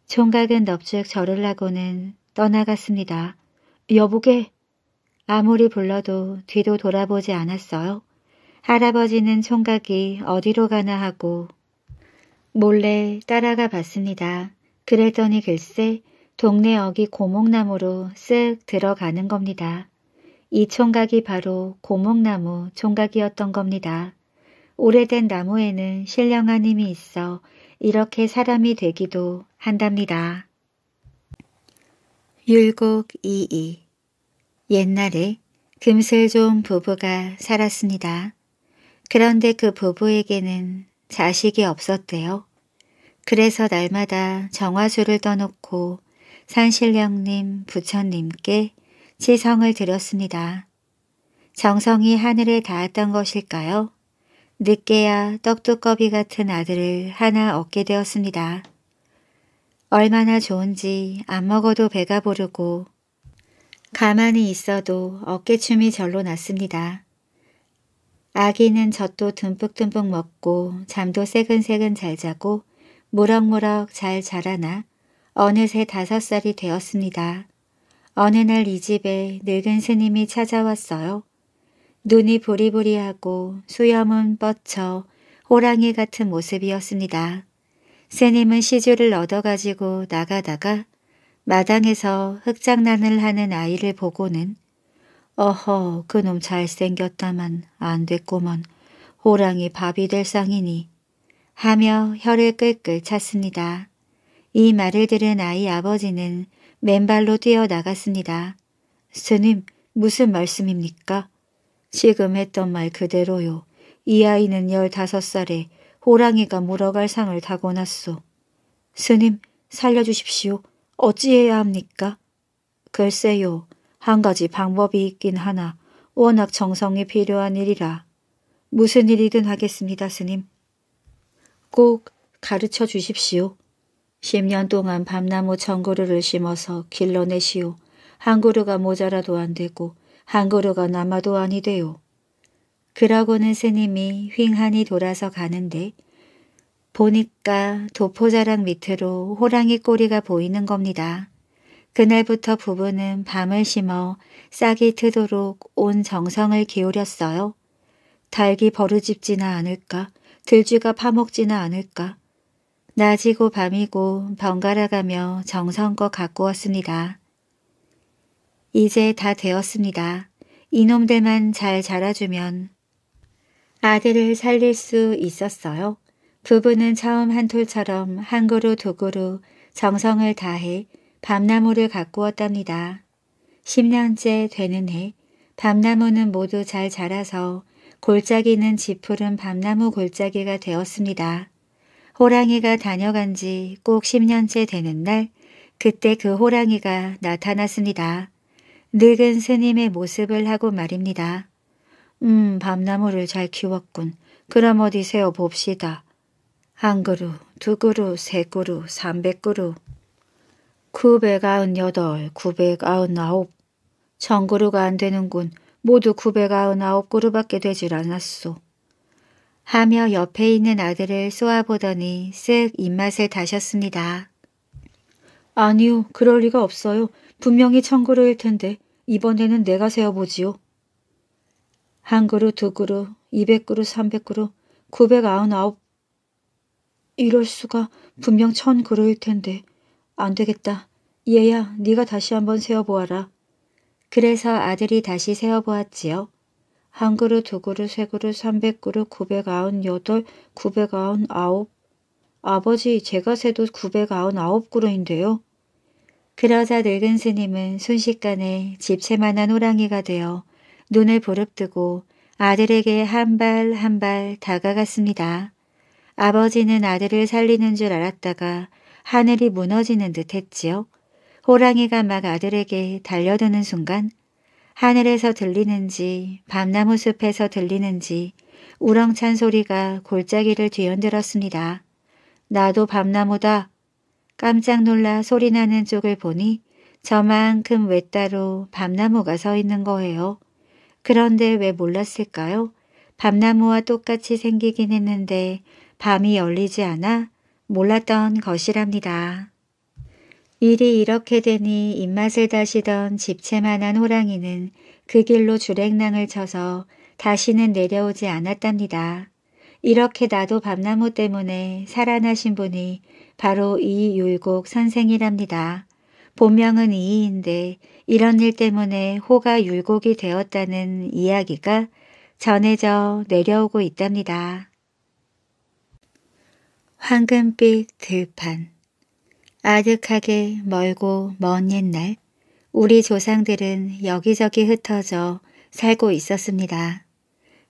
A: 총각은 넙죽 절을 하고는 떠나갔습니다. 여보게! 아무리 불러도 뒤도 돌아보지 않았어요. 할아버지는 총각이 어디로 가나 하고 몰래 따라가 봤습니다. 그랬더니 글쎄 동네 어기 고목나무로 쓱 들어가는 겁니다. 이 총각이 바로 고목나무 총각이었던 겁니다. 오래된 나무에는 신령 한힘이 있어 이렇게 사람이 되기도 한답니다. 율곡 22 옛날에 금슬종 부부가 살았습니다. 그런데 그 부부에게는 자식이 없었대요. 그래서 날마다 정화수를 떠놓고 산신령님, 부처님께 지성을 드렸습니다. 정성이 하늘에 닿았던 것일까요? 늦게야 떡두꺼비 같은 아들을 하나 얻게 되었습니다. 얼마나 좋은지 안 먹어도 배가 부르고 가만히 있어도 어깨춤이 절로 났습니다. 아기는 젖도 듬뿍듬뿍 먹고 잠도 새근새근 잘 자고 무럭무럭 잘 자라나 어느새 다섯 살이 되었습니다. 어느 날 이 집에 늙은 스님이 찾아왔어요. 눈이 보리보리하고 수염은 뻗쳐 호랑이 같은 모습이었습니다. 새님은 시주를 얻어가지고 나가다가 마당에서 흙장난을 하는 아이를 보고는 어허 그놈 잘생겼다만 안 됐구먼 호랑이 밥이 될 상이니 하며 혀를 끌끌 찼습니다. 이 말을 들은 아이 아버지는 맨발로 뛰어나갔습니다. 스님 무슨 말씀입니까? 지금 했던 말 그대로요. 이 아이는 열다섯 살에 호랑이가 물어갈 상을 타고났소. 스님, 살려주십시오. 어찌해야 합니까? 글쎄요. 한 가지 방법이 있긴 하나 워낙 정성이 필요한 일이라. 무슨 일이든 하겠습니다, 스님. 꼭 가르쳐 주십시오. 10년 동안 밤나무 전구루를 심어서 길러내시오. 한 그루가 모자라도 안 되고 한 그루가 남아도 아니돼요. 그러고는 스님이 휑하니 돌아서 가는데 보니까 도포자락 밑으로 호랑이 꼬리가 보이는 겁니다. 그날부터 부부는 밤을 심어 싹이 트도록 온 정성을 기울였어요. 닭이 버르집지나 않을까, 들쥐가 파먹지나 않을까. 낮이고 밤이고 번갈아가며 정성껏 가꾸었습니다. 이제 다 되었습니다. 이놈들만 잘 자라주면 아들을 살릴 수 있었어요. 부부는 처음 한톨처럼 한 그루 두 그루 정성을 다해 밤나무를 가꾸었답니다. 10년째 되는 해 밤나무는 모두 잘 자라서 골짜기는 지푸른 밤나무 골짜기가 되었습니다. 호랑이가 다녀간 지 꼭 10년째 되는 날 그때 그 호랑이가 나타났습니다. 늙은 스님의 모습을 하고 말입니다. 음, 밤나무를 잘 키웠군. 그럼 어디 세어 봅시다. 한 그루, 두 그루, 세 그루, 삼백 그루, 구백아흔여덟, 구백아흔아홉, 천 그루가 안 되는군. 모두 구백아흔아홉 그루밖에 되질 않았소. 하며 옆에 있는 아들을 쏘아보더니 쓱 입맛을 다셨습니다. 아니요, 그럴 리가 없어요. 분명히 청그루일 텐데 이번에는 내가 세어보지요. 한 그루, 두 그루, 이백 그루, 삼백 그루, 구백아흔아홉. 이럴 수가 분명 천 그루일 텐데 안 되겠다. 얘야, 네가 다시 한번 세어보아라. 그래서 아들이 다시 세어보았지요. 한 그루, 두 그루, 세 그루, 삼백 그루, 구백아흔 여덟, 구백아흔 아홉. 아버지, 제가 세도 구백아흔 아홉 그루인데요. 그러자 늙은 스님은 순식간에 집채만한 호랑이가 되어 눈을 부릅뜨고 아들에게 한 발 한 발 다가갔습니다. 아버지는 아들을 살리는 줄 알았다가 하늘이 무너지는 듯 했지요. 호랑이가 막 아들에게 달려드는 순간 하늘에서 들리는지 밤나무 숲에서 들리는지 우렁찬 소리가 골짜기를 뒤흔들었습니다. 나도 밤나무다. 깜짝 놀라 소리나는 쪽을 보니 저만큼 외따로 밤나무가 서 있는 거예요. 그런데 왜 몰랐을까요? 밤나무와 똑같이 생기긴 했는데 밤이 열리지 않아 몰랐던 것이랍니다. 일이 이렇게 되니 입맛을 다시던 집채만한 호랑이는 그 길로 주랭낭을 쳐서 다시는 내려오지 않았답니다. 이렇게 나도 밤나무 때문에 살아나신 분이 바로 이 율곡 선생이랍니다. 본명은 이인데 이런 일 때문에 호가 율곡이 되었다는 이야기가 전해져 내려오고 있답니다. 황금빛 들판 아득하게 멀고 먼 옛날 우리 조상들은 여기저기 흩어져 살고 있었습니다.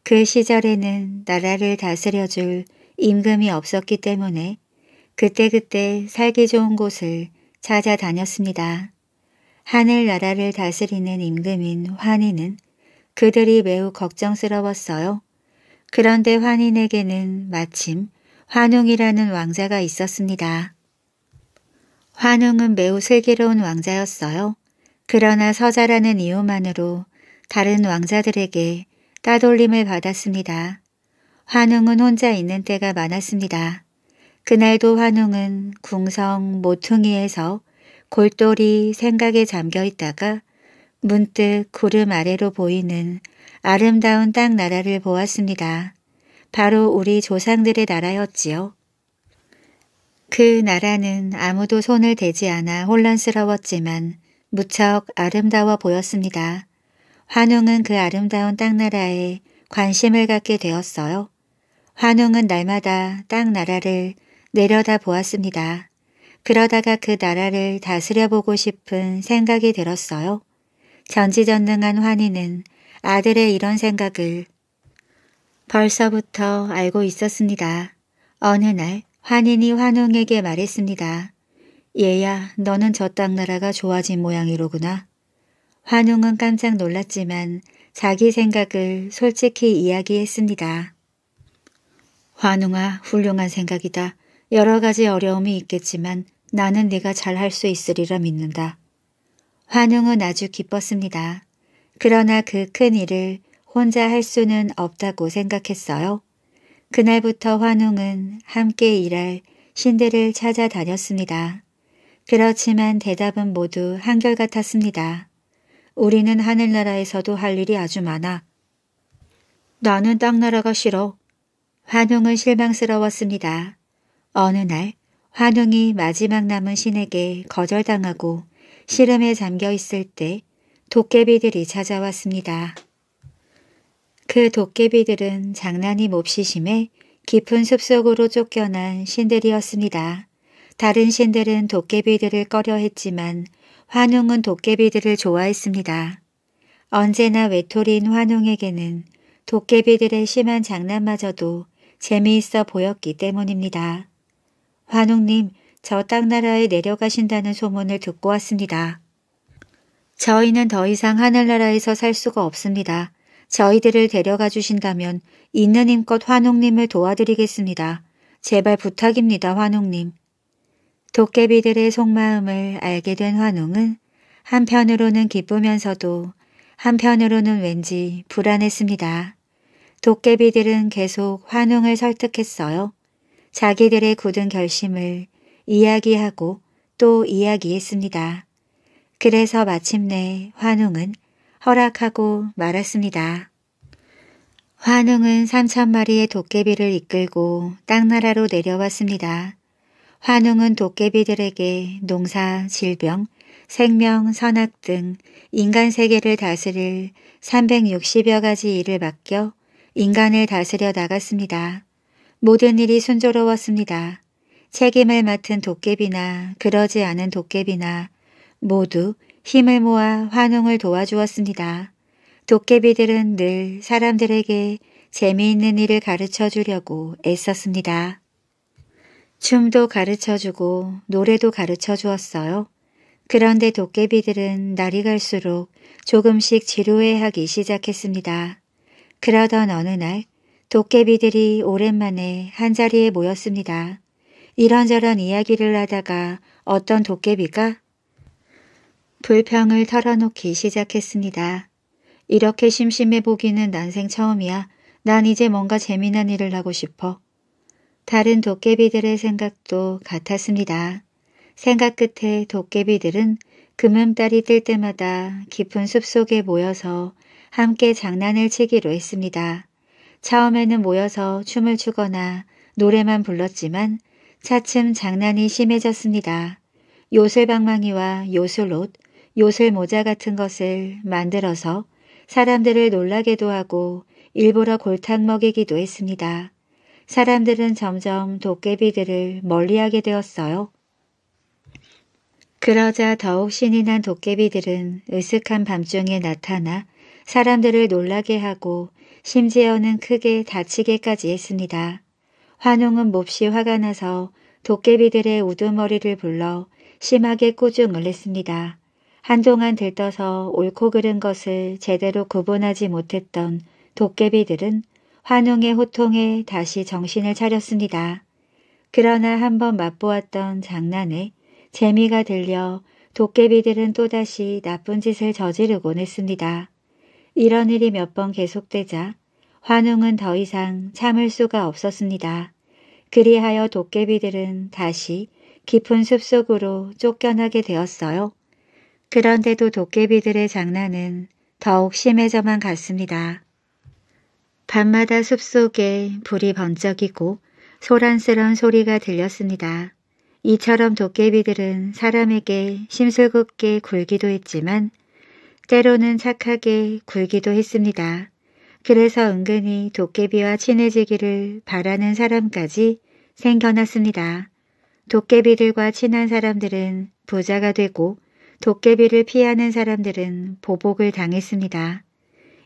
A: 그 시절에는 나라를 다스려줄 임금이 없었기 때문에 그때그때 살기 좋은 곳을 찾아다녔습니다. 하늘나라를 다스리는 임금인 환인은 그들이 매우 걱정스러웠어요. 그런데 환인에게는 마침 환웅이라는 왕자가 있었습니다. 환웅은 매우 슬기로운 왕자였어요. 그러나 서자라는 이유만으로 다른 왕자들에게 따돌림을 받았습니다. 환웅은 혼자 있는 때가 많았습니다. 그날도 환웅은 궁성 모퉁이에서 골똘히 생각에 잠겨 있다가 문득 구름 아래로 보이는 아름다운 땅 나라를 보았습니다. 바로 우리 조상들의 나라였지요. 그 나라는 아무도 손을 대지 않아 혼란스러웠지만 무척 아름다워 보였습니다. 환웅은 그 아름다운 땅나라에 관심을 갖게 되었어요. 환웅은 날마다 땅나라를 내려다 보았습니다. 그러다가 그 나라를 다스려보고 싶은 생각이 들었어요. 전지전능한 환희는 아들의 이런 생각을 벌써부터 알고 있었습니다. 어느 날 환인이 환웅에게 말했습니다. 얘야, 너는 저 땅나라가 좋아진 모양이로구나. 환웅은 깜짝 놀랐지만 자기 생각을 솔직히 이야기했습니다. 환웅아 훌륭한 생각이다. 여러 가지 어려움이 있겠지만 나는 네가 잘 할 수 있으리라 믿는다. 환웅은 아주 기뻤습니다. 그러나 그 큰 일을 혼자 할 수는 없다고 생각했어요. 그날부터 환웅은 함께 일할 신들을 찾아다녔습니다. 그렇지만 대답은 모두 한결같았습니다. 우리는 하늘나라에서도 할 일이 아주 많아. 나는 땅나라가 싫어. 환웅은 실망스러웠습니다. 어느 날 환웅이 마지막 남은 신에게 거절당하고 시름에 잠겨 있을 때 도깨비들이 찾아왔습니다. 그 도깨비들은 장난이 몹시 심해 깊은 숲속으로 쫓겨난 신들이었습니다. 다른 신들은 도깨비들을 꺼려 했지만 환웅은 도깨비들을 좋아했습니다. 언제나 외톨인 환웅에게는 도깨비들의 심한 장난마저도 재미있어 보였기 때문입니다. 환웅님, 저 땅나라에 내려가신다는 소문을 듣고 왔습니다. 저희는 더 이상 하늘나라에서 살 수가 없습니다. 저희들을 데려가 주신다면 있는 힘껏 환웅님을 도와드리겠습니다. 제발 부탁입니다, 환웅님. 도깨비들의 속마음을 알게 된 환웅은 한편으로는 기쁘면서도 한편으로는 왠지 불안했습니다. 도깨비들은 계속 환웅을 설득했어요. 자기들의 굳은 결심을 이야기하고 또 이야기했습니다. 그래서 마침내 환웅은 허락하고 말았습니다. 환웅은 3천마리의 도깨비를 이끌고 땅나라로 내려왔습니다. 환웅은 도깨비들에게 농사, 질병, 생명, 선악 등 인간 세계를 다스릴 360여 가지 일을 맡겨 인간을 다스려 나갔습니다. 모든 일이 순조로웠습니다. 책임을 맡은 도깨비나 그러지 않은 도깨비나 모두 힘을 모아 환웅을 도와주었습니다. 도깨비들은 늘 사람들에게 재미있는 일을 가르쳐 주려고 애썼습니다. 춤도 가르쳐주고 노래도 가르쳐 주었어요. 그런데 도깨비들은 날이 갈수록 조금씩 지루해하기 시작했습니다. 그러던 어느 날 도깨비들이 오랜만에 한자리에 모였습니다. 이런저런 이야기를 하다가 어떤 도깨비가 불평을 털어놓기 시작했습니다. 이렇게 심심해 보기는 난생 처음이야. 난 이제 뭔가 재미난 일을 하고 싶어. 다른 도깨비들의 생각도 같았습니다. 생각 끝에 도깨비들은 금음달이 뜰 때마다 깊은 숲속에 모여서 함께 장난을 치기로 했습니다. 처음에는 모여서 춤을 추거나 노래만 불렀지만 차츰 장난이 심해졌습니다. 요술방망이와 요술옷, 요술모자 같은 것을 만들어서 사람들을 놀라게도 하고 일부러 골탕 먹이기도 했습니다. 사람들은 점점 도깨비들을 멀리하게 되었어요. 그러자 더욱 신이 난 도깨비들은 으슥한 밤중에 나타나 사람들을 놀라게 하고 심지어는 크게 다치게까지 했습니다. 환웅은 몹시 화가 나서 도깨비들의 우두머리를 불러 심하게 꾸중을 했습니다. 한동안 들떠서 옳고 그른 것을 제대로 구분하지 못했던 도깨비들은 환웅의 호통에 다시 정신을 차렸습니다. 그러나 한번 맛보았던 장난에 재미가 들려 도깨비들은 또다시 나쁜 짓을 저지르곤 했습니다. 이런 일이 몇 번 계속되자 환웅은 더 이상 참을 수가 없었습니다. 그리하여 도깨비들은 다시 깊은 숲속으로 쫓겨나게 되었어요. 그런데도 도깨비들의 장난은 더욱 심해져만 갔습니다. 밤마다 숲속에 불이 번쩍이고 소란스러운 소리가 들렸습니다. 이처럼 도깨비들은 사람에게 심술궂게 굴기도 했지만 때로는 착하게 굴기도 했습니다. 그래서 은근히 도깨비와 친해지기를 바라는 사람까지 생겨났습니다. 도깨비들과 친한 사람들은 부자가 되고 도깨비를 피하는 사람들은 보복을 당했습니다.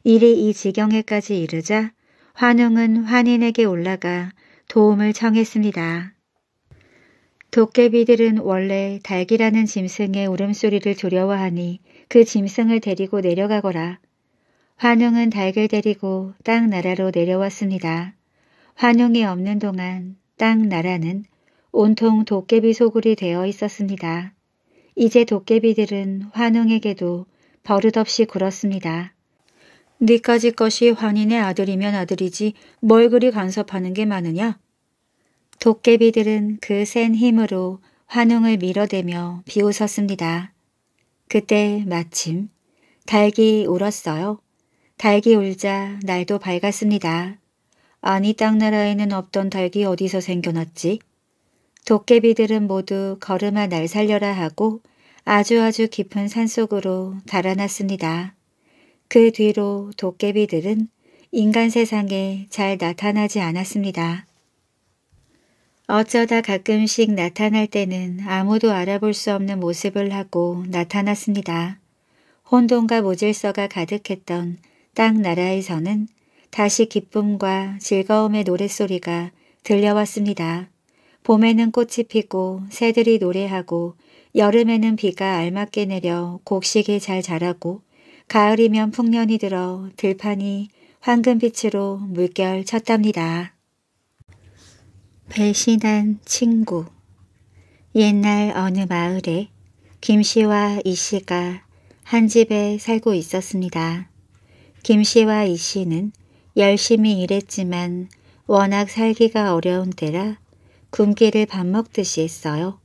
A: 일이 이 지경에까지 이르자 환웅은 환인에게 올라가 도움을 청했습니다. 도깨비들은 원래 닭이라는 짐승의 울음소리를 두려워하니 그 짐승을 데리고 내려가거라. 환웅은 닭을 데리고 땅 나라로 내려왔습니다. 환웅이 없는 동안 땅 나라는 온통 도깨비 소굴이 되어 있었습니다. 이제 도깨비들은 환웅에게도 버릇없이 굴었습니다. 네까지 것이 환인의 아들이면 아들이지 뭘 그리 간섭하는 게 많으냐? 도깨비들은 그 센 힘으로 환웅을 밀어대며 비웃었습니다. 그때 마침 닭이 울었어요. 닭이 울자 날도 밝았습니다. 아니 땅나라에는 없던 닭이 어디서 생겨났지? 도깨비들은 모두 걸음아 날 살려라 하고 아주아주 아주 깊은 산속으로 달아났습니다. 그 뒤로 도깨비들은 인간 세상에 잘 나타나지 않았습니다. 어쩌다 가끔씩 나타날 때는 아무도 알아볼 수 없는 모습을 하고 나타났습니다. 혼돈과 모질서가 가득했던 땅 나라에서는 다시 기쁨과 즐거움의 노랫소리가 들려왔습니다. 봄에는 꽃이 피고 새들이 노래하고 여름에는 비가 알맞게 내려 곡식이 잘 자라고 가을이면 풍년이 들어 들판이 황금빛으로 물결 쳤답니다. 배신한 친구 옛날 어느 마을에 김씨와 이씨가 한 집에 살고 있었습니다. 김씨와 이씨는 열심히 일했지만 워낙 살기가 어려운 때라 굶기를 밥 먹듯이 했어요.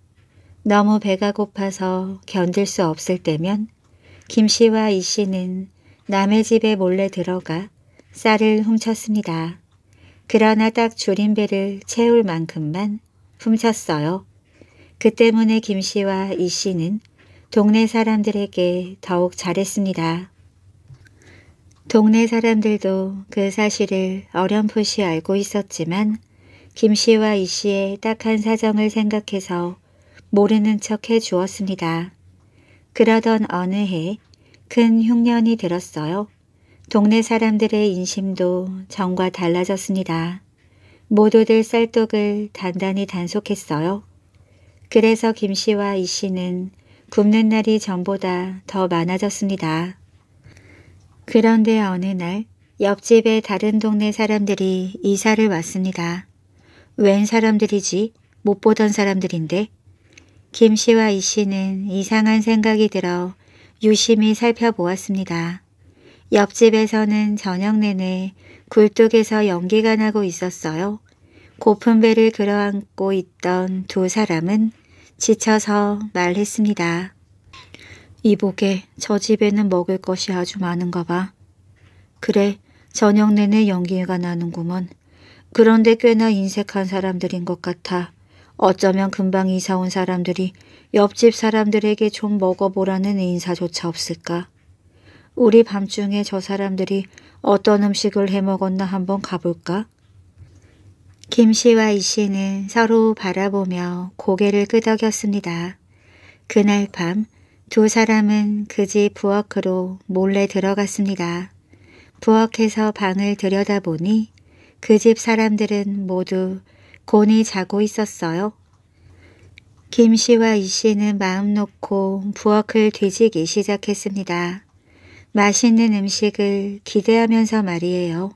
A: 너무 배가 고파서 견딜 수 없을 때면 김 씨와 이 씨는 남의 집에 몰래 들어가 쌀을 훔쳤습니다. 그러나 딱 줄임배를 채울 만큼만 훔쳤어요. 그 때문에 김 씨와 이 씨는 동네 사람들에게 더욱 잘했습니다. 동네 사람들도 그 사실을 어렴풋이 알고 있었지만 김 씨와 이 씨의 딱한 사정을 생각해서 모르는 척 해주었습니다. 그러던 어느 해 큰 흉년이 들었어요. 동네 사람들의 인심도 전과 달라졌습니다. 모두들 쌀떡을 단단히 단속했어요. 그래서 김 씨와 이 씨는 굶는 날이 전보다 더 많아졌습니다. 그런데 어느 날 옆집의 다른 동네 사람들이 이사를 왔습니다. 웬 사람들이지? 못 보던 사람들인데 김 씨와 이 씨는 이상한 생각이 들어 유심히 살펴보았습니다. 옆집에서는 저녁 내내 굴뚝에서 연기가 나고 있었어요. 고픈 배를 그려안고 있던 두 사람은 지쳐서 말했습니다. 이보게저 집에는 먹을 것이 아주 많은가 봐. 그래, 저녁 내내 연기가 나는구먼. 그런데 꽤나 인색한 사람들인 것 같아. 어쩌면 금방 이사 온 사람들이 옆집 사람들에게 좀 먹어보라는 인사조차 없을까. 우리 밤중에 저 사람들이 어떤 음식을 해먹었나 한번 가볼까? 김 씨와 이 씨는 서로 바라보며 고개를 끄덕였습니다. 그날 밤 두 사람은 그 집 부엌으로 몰래 들어갔습니다. 부엌에서 방을 들여다보니 그 집 사람들은 모두 곤이 자고 있었어요. 김 씨와 이 씨는 마음 놓고 부엌을 뒤지기 시작했습니다. 맛있는 음식을 기대하면서 말이에요.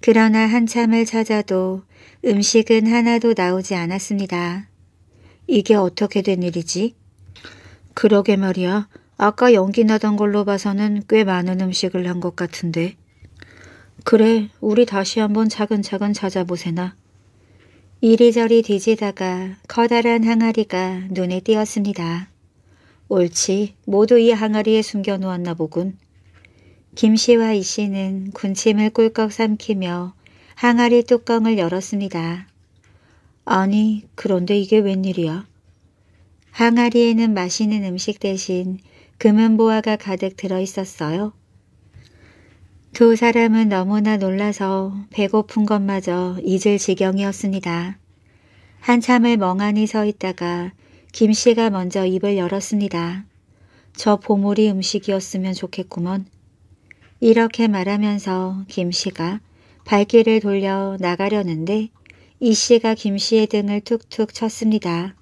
A: 그러나 한참을 찾아도 음식은 하나도 나오지 않았습니다. 이게 어떻게 된 일이지? 그러게 말이야. 아까 연기 나던 걸로 봐서는 꽤 많은 음식을 한 것 같은데. 그래, 우리 다시 한번 차근차근 찾아보세나. 이리저리 뒤지다가 커다란 항아리가 눈에 띄었습니다. 옳지, 모두 이 항아리에 숨겨놓았나 보군. 김씨와 이씨는 군침을 꿀꺽 삼키며 항아리 뚜껑을 열었습니다. 아니, 그런데 이게 웬일이야? 항아리에는 맛있는 음식 대신 금은보화가 가득 들어있었어요. 두 사람은 너무나 놀라서 배고픈 것마저 잊을 지경이었습니다. 한참을 멍하니 서 있다가 김 씨가 먼저 입을 열었습니다. 저 보물이 음식이었으면 좋겠구먼. 이렇게 말하면서 김 씨가 발길을 돌려 나가려는데 이 씨가 김 씨의 등을 툭툭 쳤습니다.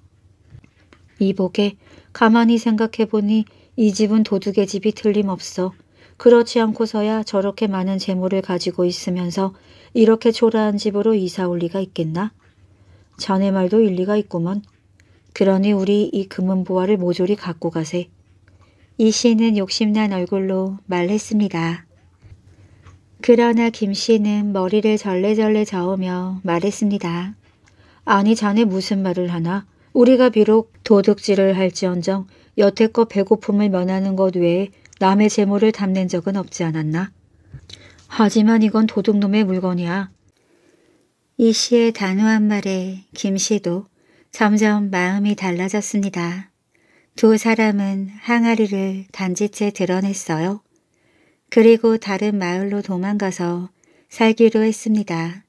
A: 이보게 가만히 생각해보니 이 집은 도둑의 집이 틀림없어. 그렇지 않고서야 저렇게 많은 재물을 가지고 있으면서 이렇게 초라한 집으로 이사 올 리가 있겠나? 자네 말도 일리가 있구먼. 그러니 우리 이 금은 보화를 모조리 갖고 가세. 이 씨는 욕심난 얼굴로 말했습니다. 그러나 김 씨는 머리를 절레절레 저으며 말했습니다. 아니 자네 무슨 말을 하나? 우리가 비록 도둑질을 할지언정 여태껏 배고픔을 면하는 것 외에 남의 재물을 담낸 적은 없지 않았나? 하지만 이건 도둑놈의 물건이야. 이 씨의 단호한 말에 김 씨도 점점 마음이 달라졌습니다. 두 사람은 항아리를 단지째 드러냈어요. 그리고 다른 마을로 도망가서 살기로 했습니다.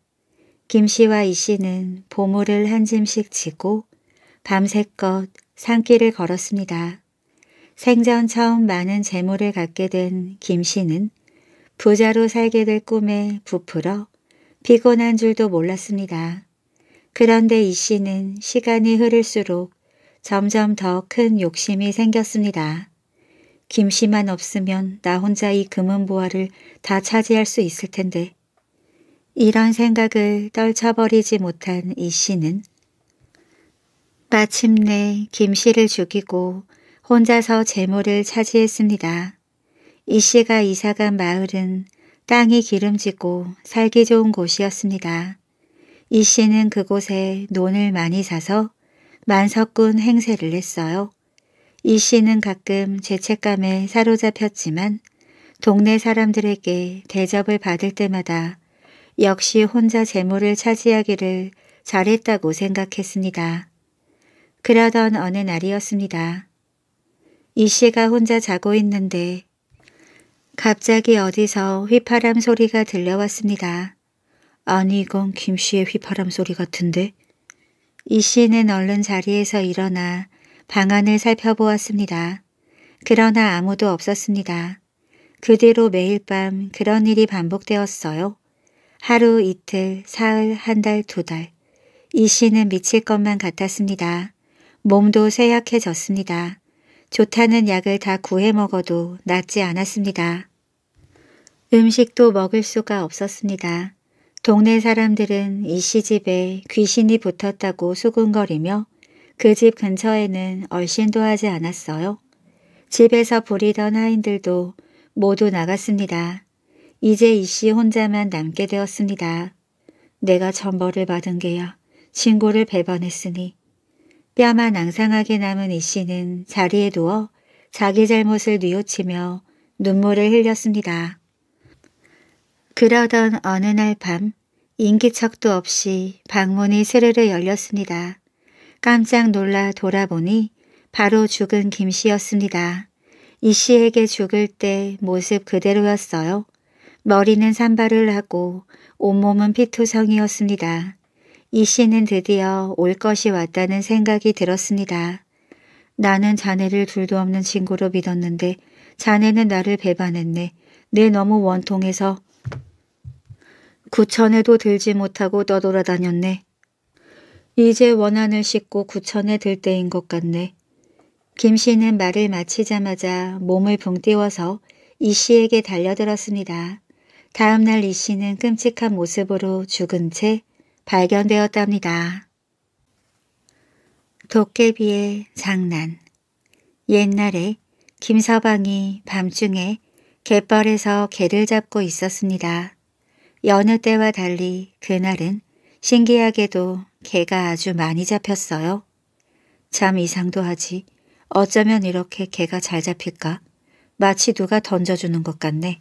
A: 김 씨와 이 씨는 보물을 한 짐씩 지고 밤새껏 산길을 걸었습니다. 생전 처음 많은 재물을 갖게 된 김 씨는 부자로 살게 될 꿈에 부풀어 피곤한 줄도 몰랐습니다. 그런데 이 씨는 시간이 흐를수록 점점 더 큰 욕심이 생겼습니다. 김 씨만 없으면 나 혼자 이 금은보화를 다 차지할 수 있을 텐데. 이런 생각을 떨쳐버리지 못한 이 씨는 마침내 김 씨를 죽이고 혼자서 재물을 차지했습니다. 이 씨가 이사간 마을은 땅이 기름지고 살기 좋은 곳이었습니다. 이 씨는 그곳에 논을 많이 사서 만석군 행세를 했어요. 이 씨는 가끔 죄책감에 사로잡혔지만 동네 사람들에게 대접을 받을 때마다 역시 혼자 재물을 차지하기를 잘했다고 생각했습니다. 그러던 어느 날이었습니다. 이 씨가 혼자 자고 있는데 갑자기 어디서 휘파람 소리가 들려왔습니다. 아니 이건 김씨의 휘파람 소리 같은데? 이 씨는 얼른 자리에서 일어나 방 안을 살펴보았습니다. 그러나 아무도 없었습니다. 그 뒤로 매일 밤 그런 일이 반복되었어요. 하루, 이틀, 사흘, 한 달, 두 달. 이 씨는 미칠 것만 같았습니다. 몸도 쇠약해졌습니다. 좋다는 약을 다 구해 먹어도 낫지 않았습니다. 음식도 먹을 수가 없었습니다. 동네 사람들은 이 씨집에 귀신이 붙었다고 수군거리며 그 집 근처에는 얼씬도 하지 않았어요. 집에서 부리던 하인들도 모두 나갔습니다. 이제 이 씨 혼자만 남게 되었습니다. 내가 전벌을 받은 게야. 친구를 배반했으니 뼈만 앙상하게 남은 이 씨는 자리에 누워 자기 잘못을 뉘우치며 눈물을 흘렸습니다. 그러던 어느 날 밤 인기척도 없이 방문이 스르르 열렸습니다. 깜짝 놀라 돌아보니 바로 죽은 김 씨였습니다. 이 씨에게 죽을 때 모습 그대로였어요. 머리는 산발을 하고 온몸은 피투성이었습니다. 이 씨는 드디어 올 것이 왔다는 생각이 들었습니다. 나는 자네를 둘도 없는 친구로 믿었는데 자네는 나를 배반했네. 내 너무 원통해서 구천에도 들지 못하고 떠돌아다녔네. 이제 원한을 씻고 구천에 들 때인 것 같네. 김 씨는 말을 마치자마자 몸을 붕 띄워서 이 씨에게 달려들었습니다. 다음날 이 씨는 끔찍한 모습으로 죽은 채 발견되었답니다. 도깨비의 장난 옛날에 김서방이 밤중에 갯벌에서 개를 잡고 있었습니다. 여느 때와 달리 그날은 신기하게도 개가 아주 많이 잡혔어요. 참 이상도 하지 어쩌면 이렇게 개가 잘 잡힐까? 마치 누가 던져주는 것 같네.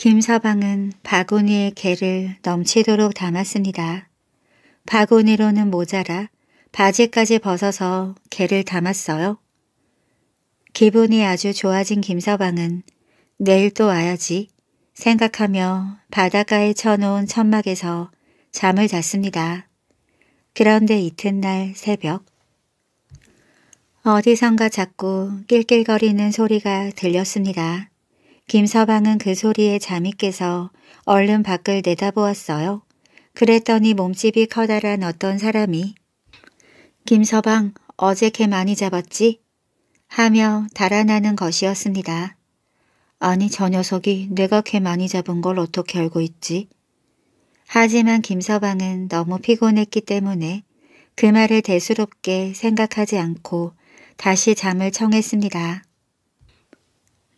A: 김서방은 바구니에 개를 넘치도록 담았습니다. 바구니로는 모자라 바지까지 벗어서 개를 담았어요. 기분이 아주 좋아진 김서방은 내일 또 와야지 생각하며 바닷가에 쳐놓은 천막에서 잠을 잤습니다. 그런데 이튿날 새벽 어디선가 자꾸 낄낄거리는 소리가 들렸습니다. 김서방은 그 소리에 잠이 깨서 얼른 밖을 내다보았어요. 그랬더니 몸집이 커다란 어떤 사람이 김서방 어제 개 많이 잡았지? 하며 달아나는 것이었습니다. 아니 저 녀석이 내가 개 많이 잡은 걸 어떻게 알고 있지? 하지만 김서방은 너무 피곤했기 때문에 그 말을 대수롭게 생각하지 않고 다시 잠을 청했습니다.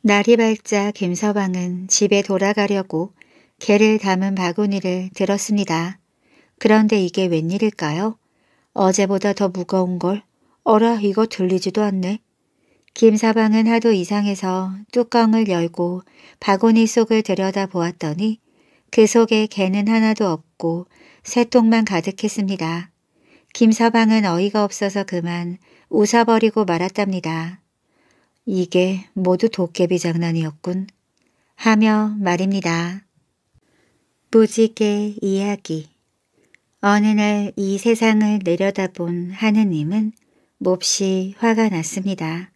A: 날이 밝자 김서방은 집에 돌아가려고 개를 담은 바구니를 들었습니다. 그런데 이게 웬일일까요? 어제보다 더 무거운 걸. 어라 이거 들리지도 않네. 김서방은 하도 이상해서 뚜껑을 열고 바구니 속을 들여다보았더니 그 속에 개는 하나도 없고 새똥만 가득했습니다. 김서방은 어이가 없어서 그만 웃어버리고 말았답니다. 이게 모두 도깨비 장난이었군 하며 말입니다. 무지개 이야기 어느 날 이 세상을 내려다본 하느님은 몹시 화가 났습니다.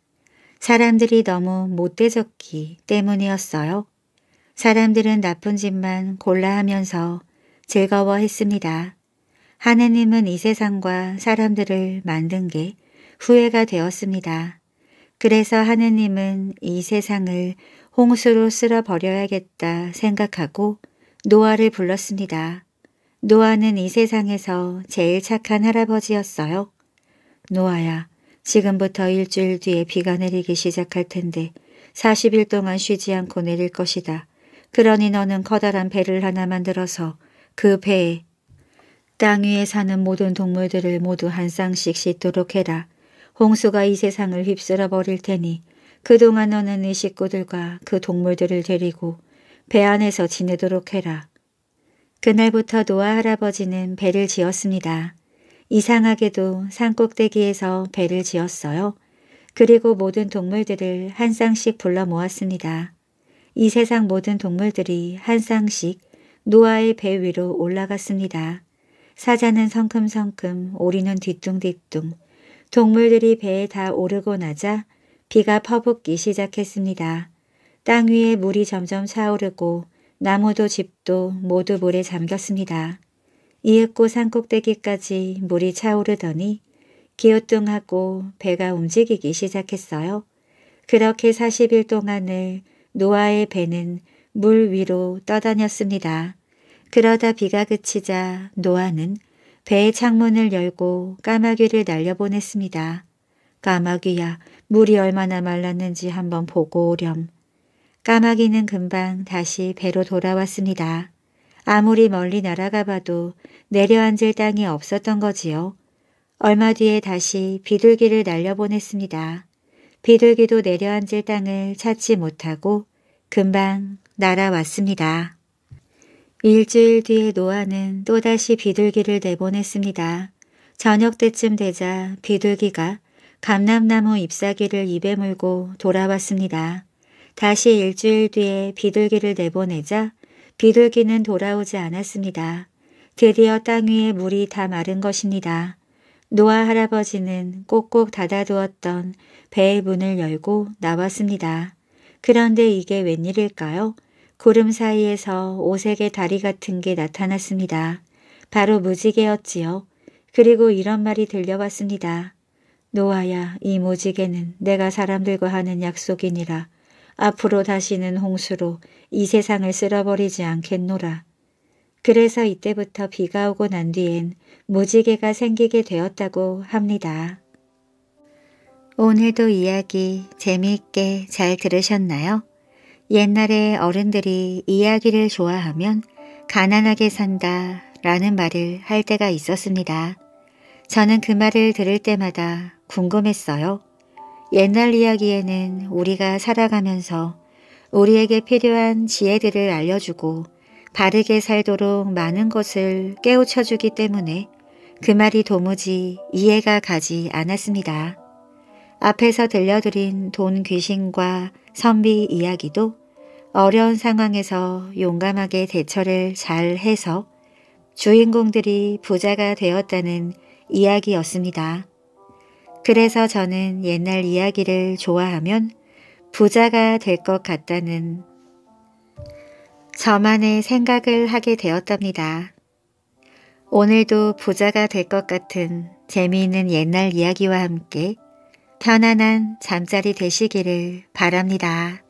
A: 사람들이 너무 못되졌기 때문이었어요. 사람들은 나쁜 짓만 골라하면서 즐거워했습니다. 하느님은 이 세상과 사람들을 만든 게 후회가 되었습니다. 그래서 하느님은 이 세상을 홍수로 쓸어버려야겠다 생각하고 노아를 불렀습니다. 노아는 이 세상에서 제일 착한 할아버지였어요. 노아야, 지금부터 일주일 뒤에 비가 내리기 시작할 텐데 40일 동안 쉬지 않고 내릴 것이다. 그러니 너는 커다란 배를 하나 만들어서 그 배에 땅 위에 사는 모든 동물들을 모두 한 쌍씩 씻도록 해라. 홍수가 이 세상을 휩쓸어 버릴 테니 그동안 너는 네 식구들과 그 동물들을 데리고 배 안에서 지내도록 해라. 그날부터 노아 할아버지는 배를 지었습니다. 이상하게도 산 꼭대기에서 배를 지었어요. 그리고 모든 동물들을 한 쌍씩 불러 모았습니다. 이 세상 모든 동물들이 한 쌍씩 노아의 배 위로 올라갔습니다. 사자는 성큼성큼, 오리는 뒤뚱뒤뚱, 동물들이 배에 다 오르고 나자 비가 퍼붓기 시작했습니다. 땅 위에 물이 점점 차오르고 나무도 집도 모두 물에 잠겼습니다. 이윽고 산 꼭대기까지 물이 차오르더니 기어뚱하고 배가 움직이기 시작했어요. 그렇게 40일 동안을 노아의 배는 물 위로 떠다녔습니다. 그러다 비가 그치자 노아는 배의 창문을 열고 까마귀를 날려보냈습니다. 까마귀야 물이 얼마나 말랐는지 한번 보고 오렴. 까마귀는 금방 다시 배로 돌아왔습니다. 아무리 멀리 날아가 봐도 내려앉을 땅이 없었던 거지요. 얼마 뒤에 다시 비둘기를 날려보냈습니다. 비둘기도 내려앉을 땅을 찾지 못하고 금방 날아왔습니다. 일주일 뒤에 노아는 또다시 비둘기를 내보냈습니다. 저녁 때쯤 되자 비둘기가 감람나무 잎사귀를 입에 물고 돌아왔습니다. 다시 일주일 뒤에 비둘기를 내보내자 비둘기는 돌아오지 않았습니다. 드디어 땅 위에 물이 다 마른 것입니다. 노아 할아버지는 꼭꼭 닫아두었던 배의 문을 열고 나왔습니다. 그런데 이게 웬일일까요? 구름 사이에서 오색의 다리 같은 게 나타났습니다. 바로 무지개였지요. 그리고 이런 말이 들려왔습니다. 노아야 이 무지개는 내가 사람들과 하는 약속이니라. 앞으로 다시는 홍수로 이 세상을 쓸어버리지 않겠노라. 그래서 이때부터 비가 오고 난 뒤엔 무지개가 생기게 되었다고 합니다. 오늘도 이야기 재미있게 잘 들으셨나요? 옛날에 어른들이 이야기를 좋아하면 가난하게 산다 라는 말을 할 때가 있었습니다. 저는 그 말을 들을 때마다 궁금했어요. 옛날 이야기에는 우리가 살아가면서 우리에게 필요한 지혜들을 알려주고 바르게 살도록 많은 것을 깨우쳐주기 때문에 그 말이 도무지 이해가 가지 않았습니다. 앞에서 들려드린 돈 귀신과 선비 이야기도 어려운 상황에서 용감하게 대처를 잘 해서 주인공들이 부자가 되었다는 이야기였습니다. 그래서 저는 옛날 이야기를 좋아하면 부자가 될 것 같다는 저만의 생각을 하게 되었답니다. 오늘도 부자가 될 것 같은 재미있는 옛날 이야기와 함께 편안한 잠자리 되시기를 바랍니다.